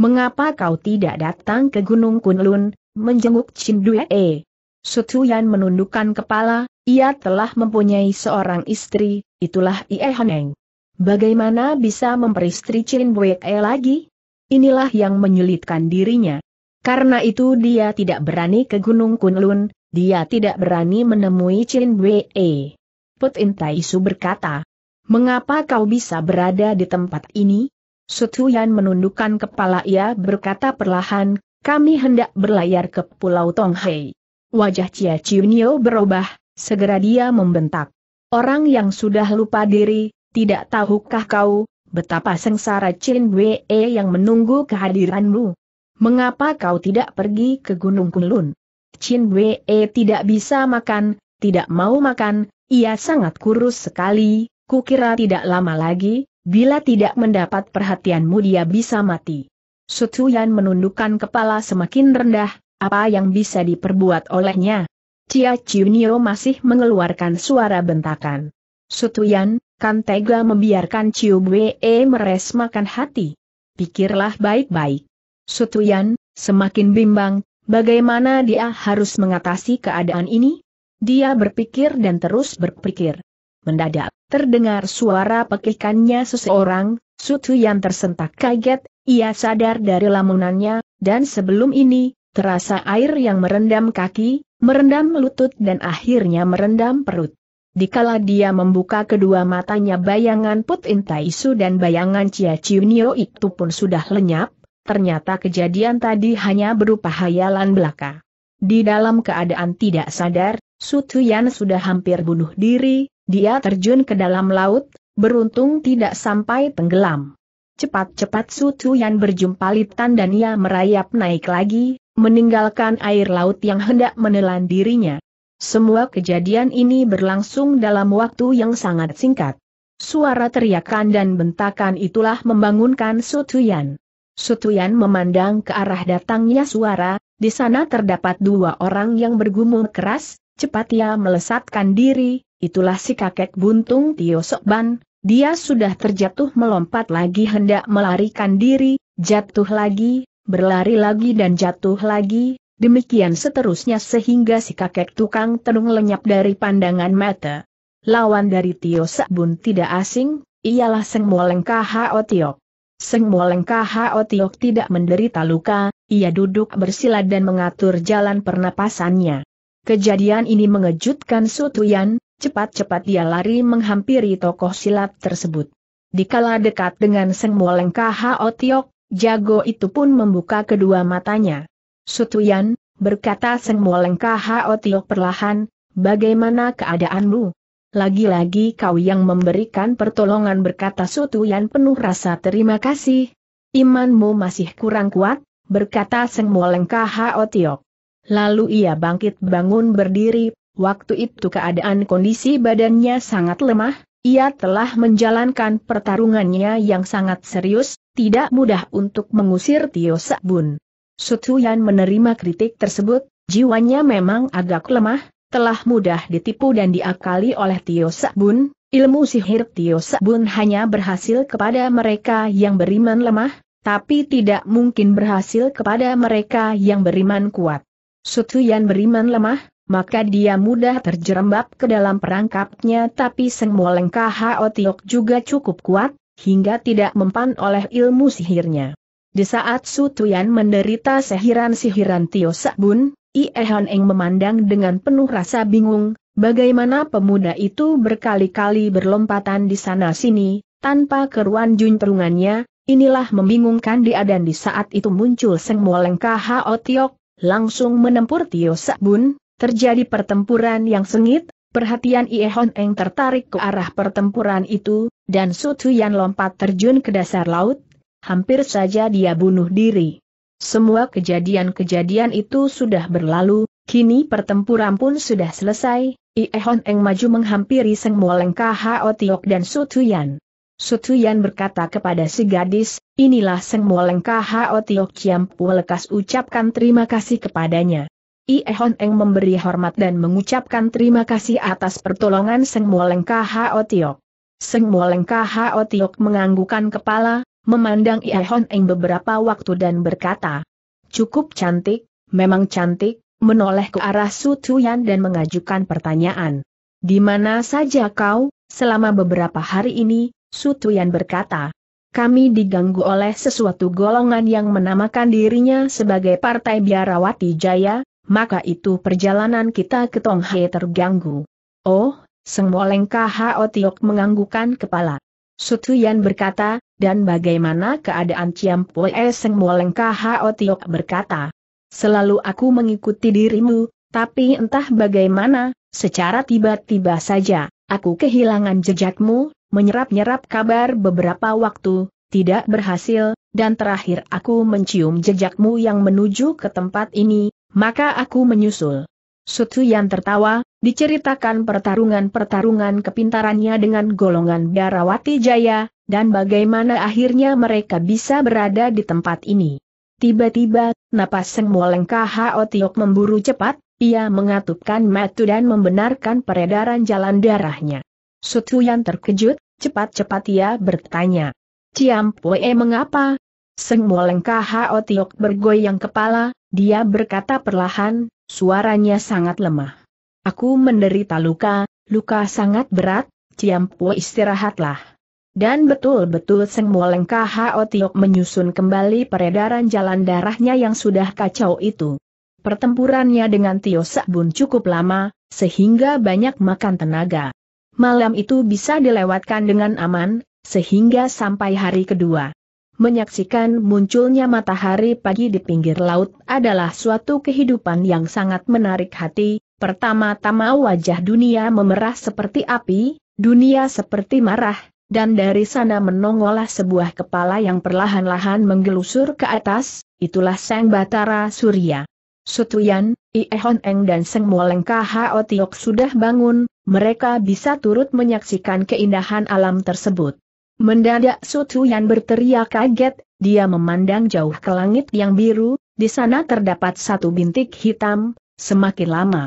Mengapa kau tidak datang ke Gunung Kunlun, menjenguk Cindue? Sutuyan menundukkan kepala, ia telah mempunyai seorang istri, itulah Ie Honeng. Bagaimana bisa memperistri Cindue lagi? Inilah yang menyulitkan dirinya. Karena itu dia tidak berani ke Gunung Kunlun, dia tidak berani menemui Cindue. Put Su berkata, Mengapa kau bisa berada di tempat ini? Sutuyan menundukkan kepala ia berkata perlahan, kami hendak berlayar ke Pulau Tonghei. Wajah Cia Ciunio berubah, segera dia membentak. Orang yang sudah lupa diri, tidak tahukah kau, betapa sengsara Chin Wei yang menunggu kehadiranmu? Mengapa kau tidak pergi ke Gunung Kunlun? Chin Wei tidak bisa makan, tidak mau makan, ia sangat kurus sekali, kukira tidak lama lagi, Bila tidak mendapat perhatianmu dia bisa mati. Sutuyan menundukkan kepala semakin rendah, apa yang bisa diperbuat olehnya? Cia Chiunio masih mengeluarkan suara bentakan. Sutuyan, kan tega membiarkan Ciu Bwe meres makan hati. Pikirlah baik-baik. Sutuyan, semakin bimbang, bagaimana dia harus mengatasi keadaan ini? Dia berpikir dan terus berpikir. Mendadak, terdengar suara pekikannya seseorang, Sutu yang tersentak kaget, ia sadar dari lamunannya, dan sebelum ini, terasa air yang merendam kaki, merendam lutut dan akhirnya merendam perut. Dikala dia membuka kedua matanya bayangan Put Intaisu dan bayangan Cia Ciunio itu pun sudah lenyap, ternyata kejadian tadi hanya berupa hayalan belaka. Di dalam keadaan tidak sadar, Sutuyan sudah hampir bunuh diri, dia terjun ke dalam laut, beruntung tidak sampai tenggelam. Cepat-cepat Su Tuyan berjumpa Litan dan ia merayap naik lagi, meninggalkan air laut yang hendak menelan dirinya. Semua kejadian ini berlangsung dalam waktu yang sangat singkat. Suara teriakan dan bentakan itulah membangunkan Su Tuyan. Sutuyan memandang ke arah datangnya suara, di sana terdapat dua orang yang bergumul keras, cepat ia melesatkan diri, itulah si kakek buntung Tio Sokban, dia sudah terjatuh melompat lagi hendak melarikan diri, jatuh lagi, berlari lagi dan jatuh lagi, demikian seterusnya sehingga si kakek tukang tenung lenyap dari pandangan mata. Lawan dari Tio Sokbun tidak asing, ialah Seng Moleng K.H.O. Tiok. Seng Moleng K.H.O. Tiok tidak menderita luka, ia duduk bersila dan mengatur jalan pernapasannya. Kejadian ini mengejutkan Sutuyan, Cepat-cepat dia lari menghampiri tokoh silat tersebut. Dikala dekat dengan Seng Moleng Kaha Otiok, jago itu pun membuka kedua matanya. Sutuyan, berkata Seng Moleng Kaha Otiok perlahan, bagaimana keadaanmu? Lagi-lagi kau yang memberikan pertolongan berkata Sutuyan penuh rasa terima kasih. Imanmu masih kurang kuat, berkata Seng Moleng Kaha Otiok. Lalu ia bangkit bangun berdiri Waktu itu keadaan kondisi badannya sangat lemah, ia telah menjalankan pertarungannya yang sangat serius, tidak mudah untuk mengusir Tio Sabun. Sutuyan menerima kritik tersebut, jiwanya memang agak lemah, telah mudah ditipu dan diakali oleh Tio Sabun, ilmu sihir Tio Sabun hanya berhasil kepada mereka yang beriman lemah, tapi tidak mungkin berhasil kepada mereka yang beriman kuat. Sutuyan beriman lemah, maka dia mudah terjerembab ke dalam perangkapnya tapi Seng Moleng K.H.O. Tiok juga cukup kuat, hingga tidak mempan oleh ilmu sihirnya. Di saat Tuyan menderita sihiran-sihiran Tio Sakbun, Iehan Eng memandang dengan penuh rasa bingung, bagaimana pemuda itu berkali-kali berlompatan di sana-sini, tanpa keruan juntrungannya, inilah membingungkan dia dan di saat itu muncul Seng Moleng K.H.O. Tiok, langsung menempur Tio Sakbun, Terjadi pertempuran yang sengit, perhatian Ie Hon Eng tertarik ke arah pertempuran itu, dan Su Tuyan lompat terjun ke dasar laut, hampir saja dia bunuh diri. Semua kejadian-kejadian itu sudah berlalu, kini pertempuran pun sudah selesai, Ie Hon Eng maju menghampiri Seng Moleng Ho Tiok dan Su Tuyan. Sutuyan berkata kepada si gadis, inilah Seng Moleng Ho Tiok Ciam Lekas ucapkan terima kasih kepadanya. Ihon Eng memberi hormat dan mengucapkan terima kasih atas pertolongan Seng Moleng K.H.O. Tiok. Seng Moleng K.H.O. Tiok menganggukan kepala, memandang Ihon Eng beberapa waktu dan berkata, Cukup cantik, memang cantik, menoleh ke arah Su Tuyan dan mengajukan pertanyaan. Di mana saja kau, selama beberapa hari ini, Su Tuyan berkata, kami diganggu oleh sesuatu golongan yang menamakan dirinya sebagai Partai Biarawati Jaya, maka itu perjalanan kita ke Tonghe terganggu. Oh, Sengmoleng KHO Tiok menganggukan kepala. Sutuyan berkata, dan bagaimana keadaan Ciam Ciampue Sengmoleng KHO Tiok berkata. Selalu aku mengikuti dirimu, tapi entah bagaimana, secara tiba-tiba saja, aku kehilangan jejakmu, menyerap-nyerap kabar beberapa waktu, tidak berhasil, dan terakhir aku mencium jejakmu yang menuju ke tempat ini, maka aku menyusul. yang tertawa, diceritakan pertarungan-pertarungan kepintarannya dengan golongan Biarawati Jaya, dan bagaimana akhirnya mereka bisa berada di tempat ini. Tiba-tiba, napas Seng KHO Tiok memburu cepat, ia mengatupkan matu dan membenarkan peredaran jalan darahnya. yang terkejut, cepat-cepat ia bertanya. Ciampoe mengapa, Seng Molengka Otiok bergoyang kepala, dia berkata perlahan, suaranya sangat lemah. Aku menderita luka, luka sangat berat, Ciampu istirahatlah. Dan betul-betul Seng Molengka Otiok menyusun kembali peredaran jalan darahnya yang sudah kacau itu. Pertempurannya dengan Tio Sabun cukup lama, sehingga banyak makan tenaga. Malam itu bisa dilewatkan dengan aman, sehingga sampai hari kedua menyaksikan munculnya matahari pagi di pinggir laut adalah suatu kehidupan yang sangat menarik hati, pertama-tama wajah dunia memerah seperti api, dunia seperti marah, dan dari sana menongolah sebuah kepala yang perlahan-lahan menggelusur ke atas, itulah Sang Batara Surya. Sutuyan, Iehon Eng dan Seng Moleng Kao Tiok sudah bangun, mereka bisa turut menyaksikan keindahan alam tersebut. Mendadak Sutu yang berteriak kaget, dia memandang jauh ke langit yang biru, di sana terdapat satu bintik hitam, semakin lama.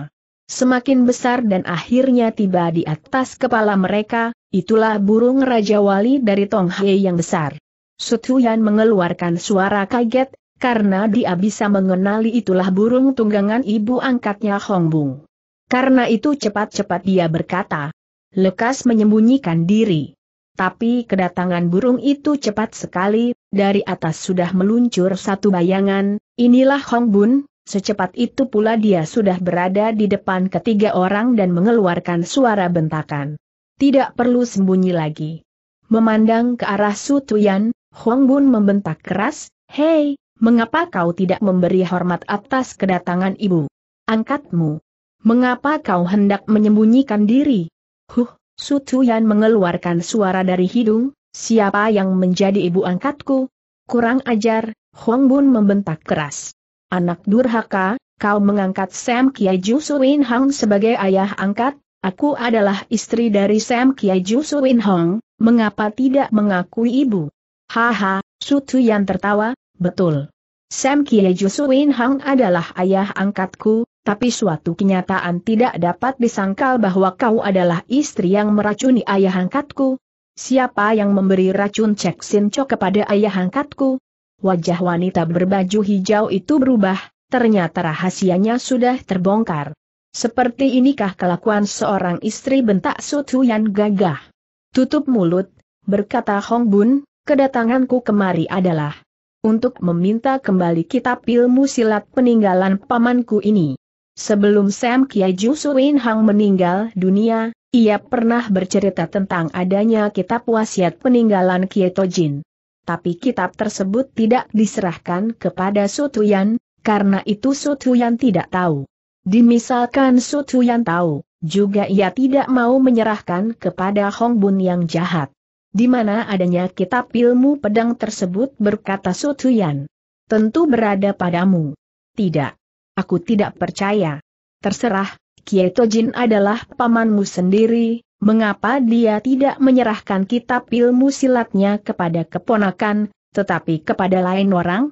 Semakin besar dan akhirnya tiba di atas kepala mereka, itulah burung Raja Wali dari Tonghye yang besar. Sutuyan mengeluarkan suara kaget, karena dia bisa mengenali itulah burung tunggangan ibu angkatnya Hongbung. Karena itu cepat-cepat dia berkata, lekas menyembunyikan diri tapi kedatangan burung itu cepat sekali, dari atas sudah meluncur satu bayangan, inilah Hong Bun, Secepat itu pula dia sudah berada di depan ketiga orang dan mengeluarkan suara bentakan. Tidak perlu sembunyi lagi. Memandang ke arah Su Tuyan, Hong Bun membentak keras, Hei, mengapa kau tidak memberi hormat atas kedatangan ibu? Angkatmu. Mengapa kau hendak menyembunyikan diri? Huh, Su Tuyan mengeluarkan suara dari hidung, siapa yang menjadi ibu angkatku? Kurang ajar, Huang Bun membentak keras. Anak durhaka, kau mengangkat Sam Kiai Win Hong sebagai ayah angkat, aku adalah istri dari Sam Kiai Win Hong, mengapa tidak mengakui ibu? Haha, Su Tuyan tertawa, betul. Sam Kiai Win Hong adalah ayah angkatku, tapi suatu kenyataan tidak dapat disangkal bahwa kau adalah istri yang meracuni ayah angkatku. Siapa yang memberi racun Cek Sinco kepada ayah angkatku? Wajah wanita berbaju hijau itu berubah, ternyata rahasianya sudah terbongkar. Seperti inikah kelakuan seorang istri bentak Sutu yang gagah. Tutup mulut, berkata Hong Bun, kedatanganku kemari adalah untuk meminta kembali kitab ilmu silat peninggalan pamanku ini. Sebelum Sam Kiai Jusu Win Hang meninggal dunia, ia pernah bercerita tentang adanya kitab wasiat peninggalan Kiai Tojin. Tapi kitab tersebut tidak diserahkan kepada Sutuyan, karena itu Sutuyan tidak tahu. Dimisalkan Sutuyan tahu, juga ia tidak mau menyerahkan kepada Hong Bun yang jahat. Di mana adanya kitab ilmu pedang tersebut berkata Sutuyan. Tentu berada padamu. Tidak. Aku tidak percaya. Terserah, Kieto Jin adalah pamanmu sendiri, mengapa dia tidak menyerahkan kitab ilmu silatnya kepada keponakan, tetapi kepada lain orang?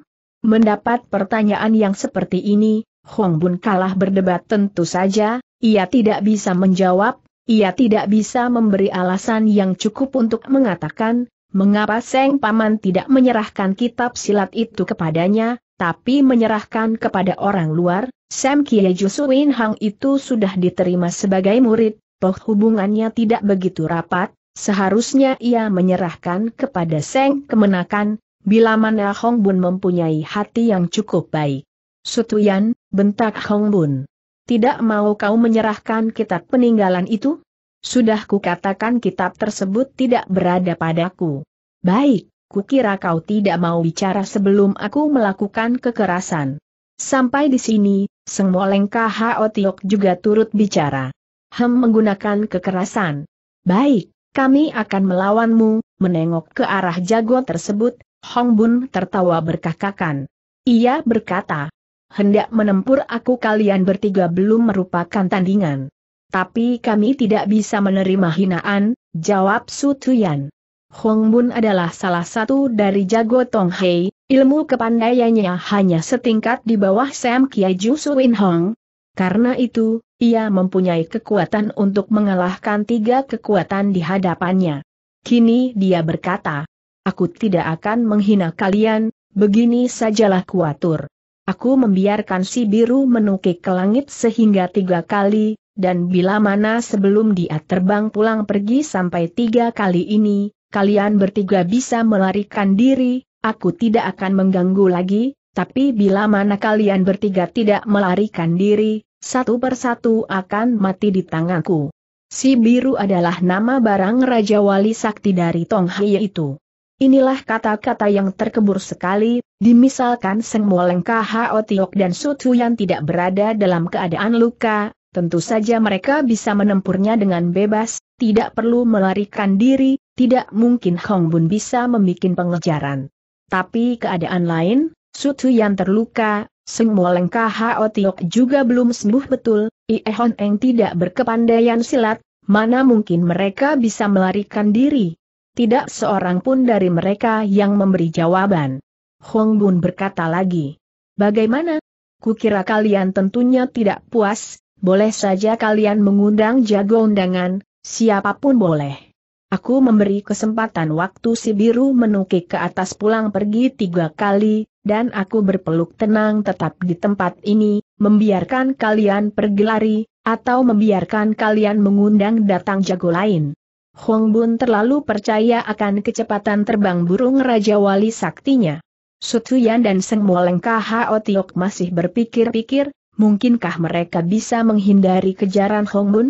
Mendapat pertanyaan yang seperti ini, Hong Bun kalah berdebat tentu saja, ia tidak bisa menjawab, ia tidak bisa memberi alasan yang cukup untuk mengatakan, mengapa Seng Paman tidak menyerahkan kitab silat itu kepadanya, tapi menyerahkan kepada orang luar, Sam Kie Jusu Win Hang itu sudah diterima sebagai murid, toh hubungannya tidak begitu rapat, seharusnya ia menyerahkan kepada Seng Kemenakan, bila mana Hong Bun mempunyai hati yang cukup baik. Sutuyan, bentak Hong Bun. Tidak mau kau menyerahkan kitab peninggalan itu? Sudah kukatakan kitab tersebut tidak berada padaku. Baik, Kukira kau tidak mau bicara sebelum aku melakukan kekerasan. Sampai di sini, semua Moleng KHO Tiok juga turut bicara. Hem menggunakan kekerasan. Baik, kami akan melawanmu, menengok ke arah jago tersebut, Hong Bun tertawa berkakakan. Ia berkata, hendak menempur aku kalian bertiga belum merupakan tandingan. Tapi kami tidak bisa menerima hinaan, jawab Su Tuyan. Hong Bun adalah salah satu dari jago Tong Hei, ilmu kepandaiannya hanya setingkat di bawah Sam Kiai Ju Suin Hong. Karena itu, ia mempunyai kekuatan untuk mengalahkan tiga kekuatan di hadapannya. Kini dia berkata, Aku tidak akan menghina kalian, begini sajalah kuatur. Aku membiarkan si biru menukik ke langit sehingga tiga kali, dan bila mana sebelum dia terbang pulang pergi sampai tiga kali ini, kalian bertiga bisa melarikan diri, aku tidak akan mengganggu lagi, tapi bila mana kalian bertiga tidak melarikan diri, satu persatu akan mati di tanganku. Si biru adalah nama barang Raja Wali Sakti dari Tonghai itu. Inilah kata-kata yang terkebur sekali, dimisalkan Seng Moleng KHO Tiok dan Sutu yang tidak berada dalam keadaan luka, tentu saja mereka bisa menempurnya dengan bebas, tidak perlu melarikan diri, tidak mungkin Hong Bun bisa membuat pengejaran. Tapi keadaan lain, Sutu yang terluka, semua lengkah Hao Tiok juga belum sembuh betul, Ie Hon Eng tidak berkepandaian silat, mana mungkin mereka bisa melarikan diri. Tidak seorang pun dari mereka yang memberi jawaban. Hong Bun berkata lagi, Bagaimana? Kukira kalian tentunya tidak puas, boleh saja kalian mengundang jago undangan, siapapun boleh. Aku memberi kesempatan waktu si biru menukik ke atas pulang pergi tiga kali, dan aku berpeluk tenang tetap di tempat ini, membiarkan kalian pergi lari, atau membiarkan kalian mengundang datang jago lain. Hong Bun terlalu percaya akan kecepatan terbang burung Raja Wali Saktinya. Sutuyan dan semua Moleng otiok masih berpikir-pikir, mungkinkah mereka bisa menghindari kejaran Hong Bun?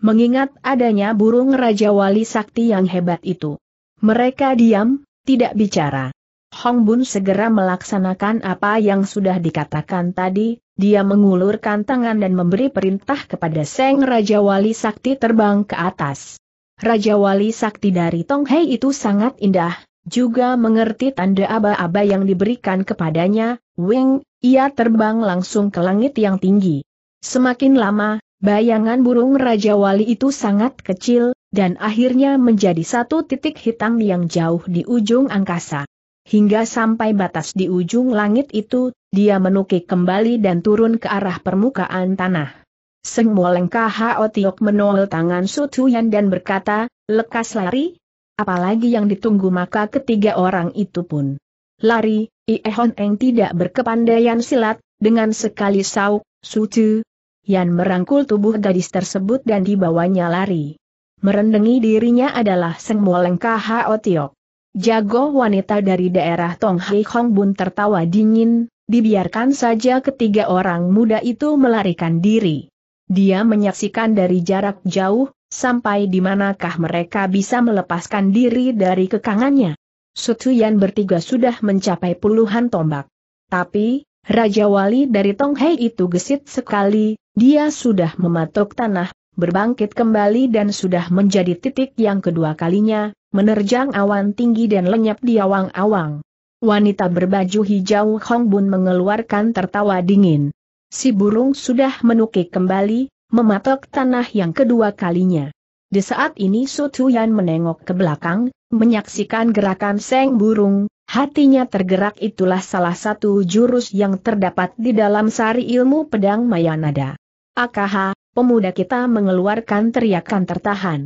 mengingat adanya burung Raja Wali Sakti yang hebat itu. Mereka diam, tidak bicara. Hong Bun segera melaksanakan apa yang sudah dikatakan tadi, dia mengulurkan tangan dan memberi perintah kepada Seng Raja Wali Sakti terbang ke atas. Raja Wali Sakti dari Tonghai itu sangat indah, juga mengerti tanda aba-aba yang diberikan kepadanya, Wing, ia terbang langsung ke langit yang tinggi. Semakin lama, Bayangan burung Raja Wali itu sangat kecil, dan akhirnya menjadi satu titik hitam yang jauh di ujung angkasa. Hingga sampai batas di ujung langit itu, dia menukik kembali dan turun ke arah permukaan tanah. Seng Moleng K.H.O. Tiok tangan tangan Sutuyan dan berkata, lekas lari, apalagi yang ditunggu maka ketiga orang itu pun lari, Iehon Eng tidak berkepandaian silat, dengan sekali sauk, Sutu, Yan merangkul tubuh gadis tersebut dan dibawanya lari. Merendengi dirinya adalah Seng Moleng KHO Tiok. Jago wanita dari daerah Tong Hai Hong Bun tertawa dingin, dibiarkan saja ketiga orang muda itu melarikan diri. Dia menyaksikan dari jarak jauh, sampai di manakah mereka bisa melepaskan diri dari kekangannya. Sutuyan bertiga sudah mencapai puluhan tombak. Tapi, Raja Wali dari Tonghai itu gesit sekali, dia sudah mematok tanah, berbangkit kembali dan sudah menjadi titik yang kedua kalinya, menerjang awan tinggi dan lenyap di awang-awang. Wanita berbaju hijau Hong Bun mengeluarkan tertawa dingin. Si burung sudah menukik kembali, mematok tanah yang kedua kalinya. Di saat ini Su Tuyan menengok ke belakang, menyaksikan gerakan Seng Burung, Hatinya tergerak itulah salah satu jurus yang terdapat di dalam sari ilmu pedang Mayanada. Akaha, pemuda kita mengeluarkan teriakan tertahan.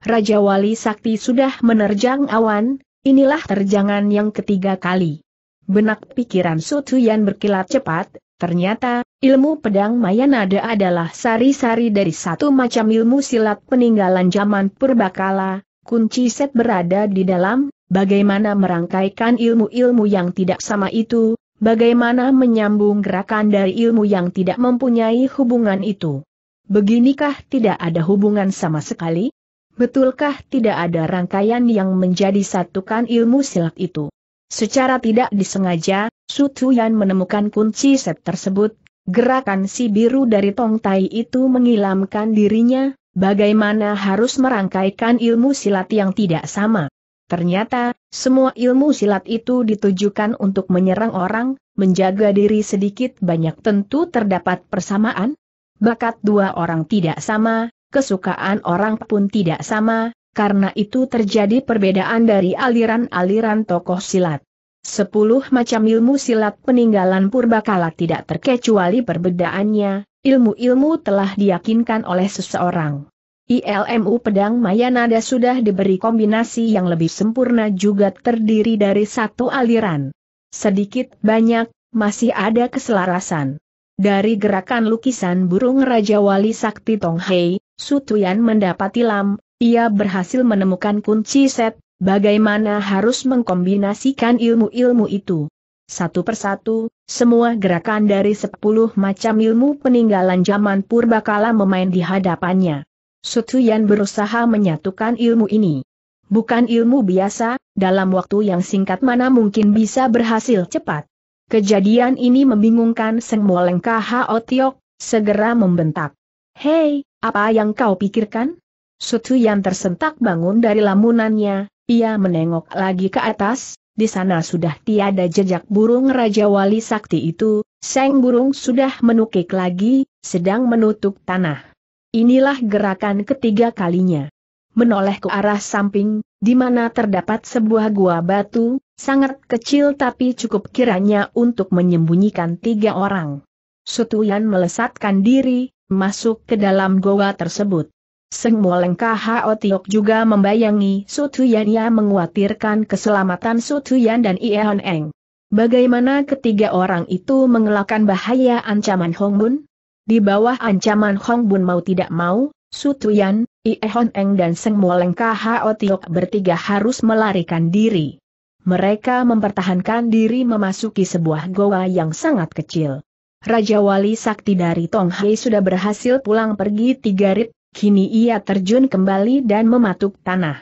Raja Wali Sakti sudah menerjang awan, inilah terjangan yang ketiga kali. Benak pikiran Sutuyan berkilat cepat, ternyata, ilmu pedang Mayanada adalah sari-sari dari satu macam ilmu silat peninggalan zaman purbakala, kunci set berada di dalam, bagaimana merangkaikan ilmu-ilmu yang tidak sama itu, bagaimana menyambung gerakan dari ilmu yang tidak mempunyai hubungan itu. Beginikah tidak ada hubungan sama sekali? Betulkah tidak ada rangkaian yang menjadi satukan ilmu silat itu? Secara tidak disengaja, Su menemukan kunci set tersebut, gerakan si biru dari Tong itu mengilamkan dirinya, bagaimana harus merangkaikan ilmu silat yang tidak sama. Ternyata, semua ilmu silat itu ditujukan untuk menyerang orang, menjaga diri sedikit banyak tentu terdapat persamaan. Bakat dua orang tidak sama, kesukaan orang pun tidak sama, karena itu terjadi perbedaan dari aliran-aliran tokoh silat. Sepuluh macam ilmu silat peninggalan purbakala tidak terkecuali perbedaannya, ilmu-ilmu telah diyakinkan oleh seseorang. ILMU pedang Mayanada sudah diberi kombinasi yang lebih sempurna juga terdiri dari satu aliran. Sedikit banyak, masih ada keselarasan. Dari gerakan lukisan burung Raja Wali Sakti Tonghei, Sutuyan mendapat tilam, ia berhasil menemukan kunci set, bagaimana harus mengkombinasikan ilmu-ilmu itu. Satu persatu, semua gerakan dari sepuluh macam ilmu peninggalan zaman purba kala memain di hadapannya. Sutuyan berusaha menyatukan ilmu ini. Bukan ilmu biasa, dalam waktu yang singkat mana mungkin bisa berhasil cepat. Kejadian ini membingungkan Seng Moleng Otiok, segera membentak. Hei, apa yang kau pikirkan? Sutuyan tersentak bangun dari lamunannya, ia menengok lagi ke atas, di sana sudah tiada jejak burung Raja Wali Sakti itu, Seng Burung sudah menukik lagi, sedang menutup tanah. Inilah gerakan ketiga kalinya. Menoleh ke arah samping, di mana terdapat sebuah gua batu, sangat kecil tapi cukup kiranya untuk menyembunyikan tiga orang. Sutuyan melesatkan diri, masuk ke dalam goa tersebut. Sengmoleng KHO Tiok juga membayangi Sutuyan ia menguatirkan keselamatan Sutuyan dan Ieon Eng. Bagaimana ketiga orang itu mengelakkan bahaya ancaman Hongbun? Di bawah ancaman Hong Bun mau tidak mau, Su Tuyan, Ie Hon Eng dan Seng Moleng Kho Tiok bertiga harus melarikan diri. Mereka mempertahankan diri memasuki sebuah goa yang sangat kecil. Raja Wali Sakti dari Tong Hai sudah berhasil pulang pergi tiga rit, kini ia terjun kembali dan mematuk tanah.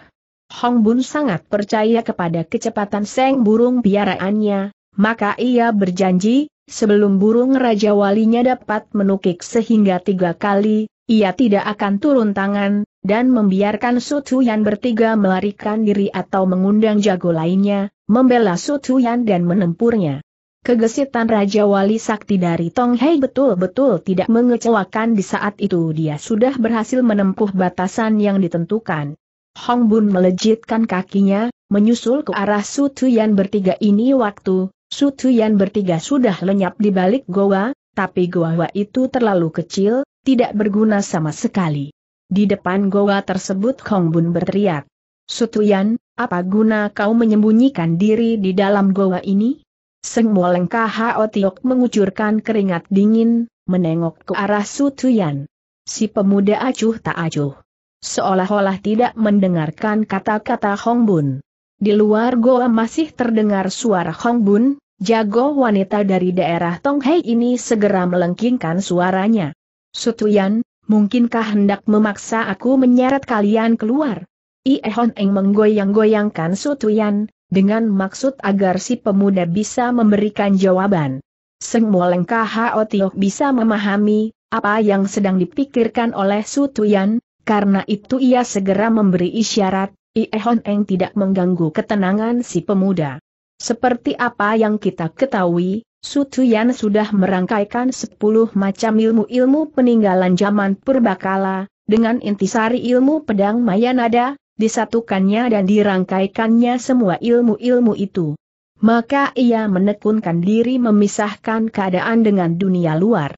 Hong Bun sangat percaya kepada kecepatan seng burung piaraannya, maka ia berjanji, Sebelum burung Raja Walinya dapat menukik sehingga tiga kali, ia tidak akan turun tangan, dan membiarkan Yan bertiga melarikan diri atau mengundang jago lainnya, membela Yan dan menempurnya. Kegesitan Raja Wali Sakti dari Tong Hei betul-betul tidak mengecewakan di saat itu dia sudah berhasil menempuh batasan yang ditentukan. Hong Bun melejitkan kakinya, menyusul ke arah Yan bertiga ini waktu, Su bertiga sudah lenyap di balik goa, tapi goa itu terlalu kecil, tidak berguna sama sekali. Di depan goa tersebut Kong Bun berteriak. Sutuyan, apa guna kau menyembunyikan diri di dalam goa ini? Seng Moleng Kaha Tiok mengucurkan keringat dingin, menengok ke arah Sutuyan. Si pemuda acuh tak acuh. Seolah-olah tidak mendengarkan kata-kata Hong Bun. Di luar goa masih terdengar suara Hong Bun, jago wanita dari daerah Tonghai ini segera melengkingkan suaranya. Sutuyan, mungkinkah hendak memaksa aku menyeret kalian keluar? Ie Hon Eng menggoyang-goyangkan Sutuyan, dengan maksud agar si pemuda bisa memberikan jawaban. Seng Moleng Kao Tiok bisa memahami, apa yang sedang dipikirkan oleh Sutuyan, karena itu ia segera memberi isyarat, Ihon Eng tidak mengganggu ketenangan si pemuda. Seperti apa yang kita ketahui, Su Tuyan sudah merangkaikan sepuluh macam ilmu-ilmu peninggalan zaman purbakala, dengan intisari ilmu pedang Mayanada, disatukannya dan dirangkaikannya semua ilmu-ilmu itu. Maka ia menekunkan diri memisahkan keadaan dengan dunia luar.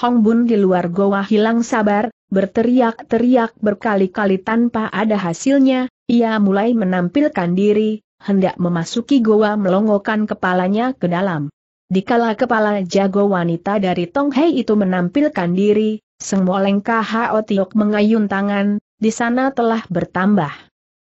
Hong Bun di luar goa hilang sabar, berteriak-teriak berkali-kali tanpa ada hasilnya, ia mulai menampilkan diri, hendak memasuki goa melongokan kepalanya ke dalam. Dikala kepala jago wanita dari Tonghei itu menampilkan diri, Sengmoleng K.H.O. Tiok mengayun tangan, di sana telah bertambah.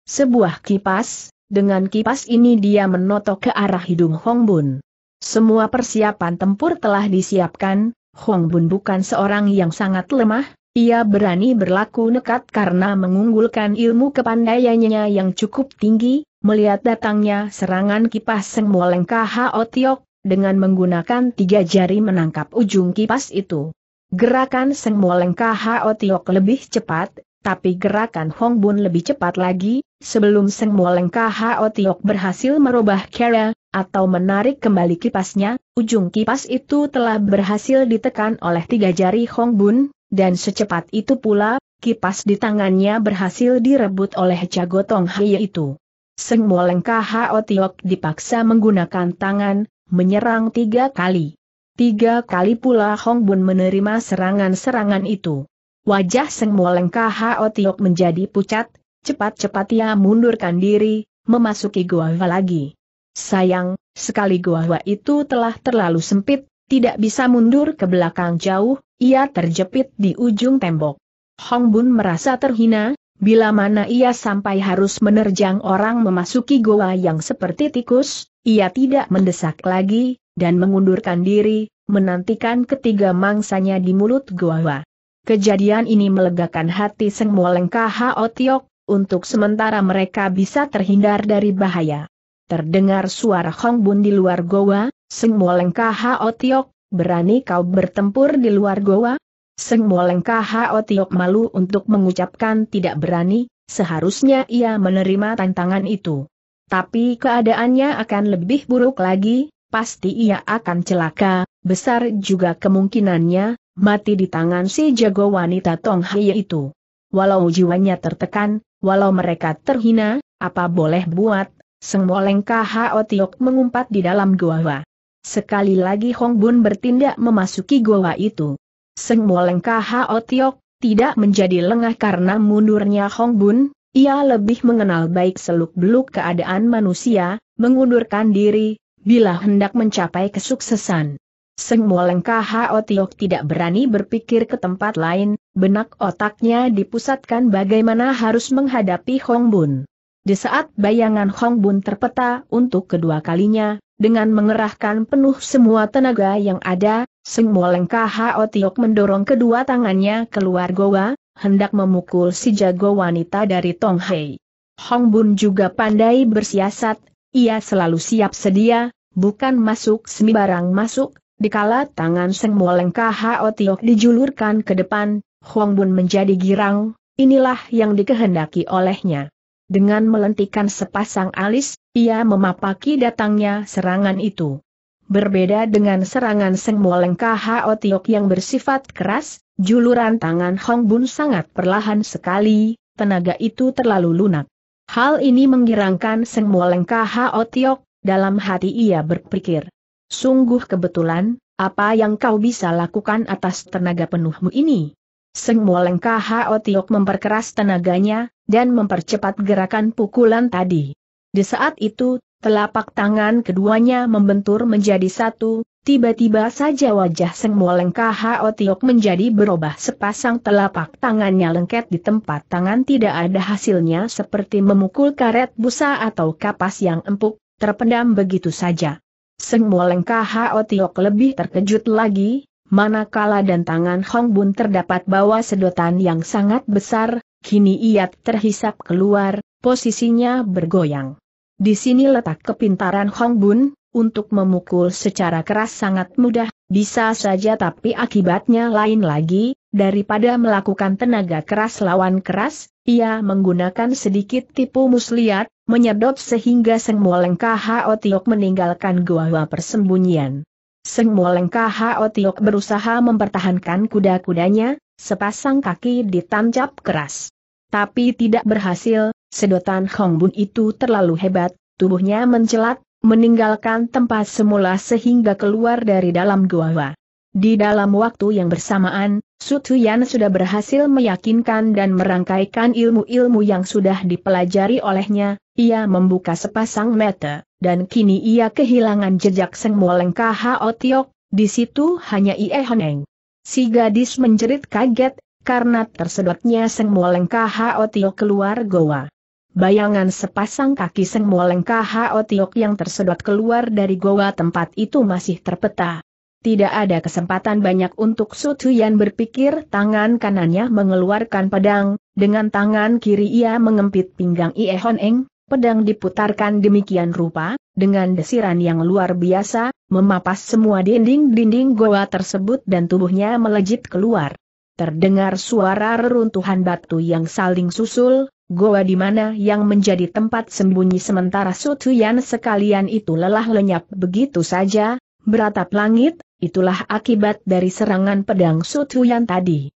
Sebuah kipas, dengan kipas ini dia menotok ke arah hidung Hong Bun. Semua persiapan tempur telah disiapkan, Hong Bun bukan seorang yang sangat lemah, ia berani berlaku nekat karena mengunggulkan ilmu kepandaiannya yang cukup tinggi, melihat datangnya serangan kipas Seng Moleng KHO Tiok, dengan menggunakan tiga jari menangkap ujung kipas itu. Gerakan Seng Moleng KHO Tiok lebih cepat, tapi gerakan Hong Bun lebih cepat lagi, sebelum Seng Moleng KHO Tiok berhasil merubah kera, atau menarik kembali kipasnya, ujung kipas itu telah berhasil ditekan oleh tiga jari Hong Bun, dan secepat itu pula, kipas di tangannya berhasil direbut oleh Jago Tong Hei itu. Seng Moleng K.H.O. Tiok dipaksa menggunakan tangan, menyerang tiga kali. Tiga kali pula Hong Bun menerima serangan-serangan itu. Wajah Seng Moleng K.H.O. Tiok menjadi pucat, cepat-cepat ia mundurkan diri, memasuki gua lagi. Sayang, sekali gua itu telah terlalu sempit, tidak bisa mundur ke belakang jauh, ia terjepit di ujung tembok. Hong Bun merasa terhina, bila mana ia sampai harus menerjang orang memasuki goa yang seperti tikus, ia tidak mendesak lagi, dan mengundurkan diri, menantikan ketiga mangsanya di mulut goa. Kejadian ini melegakan hati Seng Moleng K.H.O. Otiok, untuk sementara mereka bisa terhindar dari bahaya. Terdengar suara Hong Bun di luar goa, Seng Moleng K.H.O. Otiok, berani kau bertempur di luar goa? Seng Moleng Otiok malu untuk mengucapkan tidak berani, seharusnya ia menerima tantangan itu. Tapi keadaannya akan lebih buruk lagi, pasti ia akan celaka, besar juga kemungkinannya, mati di tangan si jago wanita Tong Hye itu. Walau jiwanya tertekan, walau mereka terhina, apa boleh buat, Seng Moleng Otiok mengumpat di dalam goa. Sekali lagi Hong Bun bertindak memasuki goa itu. Seng Moleng Kha Otiok, tidak menjadi lengah karena mundurnya Hong Bun, ia lebih mengenal baik seluk-beluk keadaan manusia, mengundurkan diri, bila hendak mencapai kesuksesan. Seng Moleng Kha Otiok tidak berani berpikir ke tempat lain, benak otaknya dipusatkan bagaimana harus menghadapi Hong Bun. Di saat bayangan Hong Bun terpeta untuk kedua kalinya, dengan mengerahkan penuh semua tenaga yang ada, Seng Moleng KHO Tiok mendorong kedua tangannya keluar goa, hendak memukul si jago wanita dari Tong Hei. Hong Bun juga pandai bersiasat, ia selalu siap sedia, bukan masuk sembarang masuk, dikala tangan Seng Moleng KHO Tiok dijulurkan ke depan, Hong Bun menjadi girang, inilah yang dikehendaki olehnya. Dengan melentikan sepasang alis, ia memapaki datangnya serangan itu. Berbeda dengan serangan Seng Moleng KHO Tiok yang bersifat keras, juluran tangan Hong Bun sangat perlahan sekali, tenaga itu terlalu lunak. Hal ini menggirangkan Seng Moleng KHO Tiok, dalam hati ia berpikir. Sungguh kebetulan, apa yang kau bisa lakukan atas tenaga penuhmu ini? Seng Moleng KHO Tiok memperkeras tenaganya, dan mempercepat gerakan pukulan tadi. Di saat itu, telapak tangan keduanya membentur menjadi satu, tiba-tiba saja wajah semua lengkah Otiok menjadi berubah sepasang telapak tangannya lengket di tempat tangan tidak ada hasilnya seperti memukul karet busa atau kapas yang empuk, terpendam begitu saja. Semua lengkah Otiok lebih terkejut lagi, manakala dan tangan Hong Bun terdapat bawah sedotan yang sangat besar, kini ia terhisap keluar, posisinya bergoyang. Di sini letak kepintaran Hong Bun, untuk memukul secara keras sangat mudah, bisa saja tapi akibatnya lain lagi, daripada melakukan tenaga keras lawan keras, ia menggunakan sedikit tipu muslihat, menyedot sehingga Seng Moleng KHO Tiok meninggalkan gua gua persembunyian. Seng Moleng KHO Tiok berusaha mempertahankan kuda-kudanya, sepasang kaki ditancap keras. Tapi tidak berhasil, Sedotan Hong Bun itu terlalu hebat, tubuhnya mencelat, meninggalkan tempat semula sehingga keluar dari dalam gua. Di dalam waktu yang bersamaan, Sutu Yan sudah berhasil meyakinkan dan merangkaikan ilmu-ilmu yang sudah dipelajari olehnya, ia membuka sepasang mata, dan kini ia kehilangan jejak Seng Moleng K.H.O. Otiok, di situ hanya Ie Honeng. Si gadis menjerit kaget, karena tersedotnya Seng Moleng K.H.O. Otiok keluar goa bayangan sepasang kaki sengmoleng KHO Tiok yang tersedot keluar dari goa tempat itu masih terpeta. Tidak ada kesempatan banyak untuk Sutuyan berpikir tangan kanannya mengeluarkan pedang, dengan tangan kiri ia mengempit pinggang Ie Hon Eng, pedang diputarkan demikian rupa, dengan desiran yang luar biasa, memapas semua dinding-dinding goa tersebut dan tubuhnya melejit keluar. Terdengar suara reruntuhan batu yang saling susul, goa di mana yang menjadi tempat sembunyi sementara Yan sekalian itu lelah lenyap begitu saja, beratap langit, itulah akibat dari serangan pedang Yan tadi.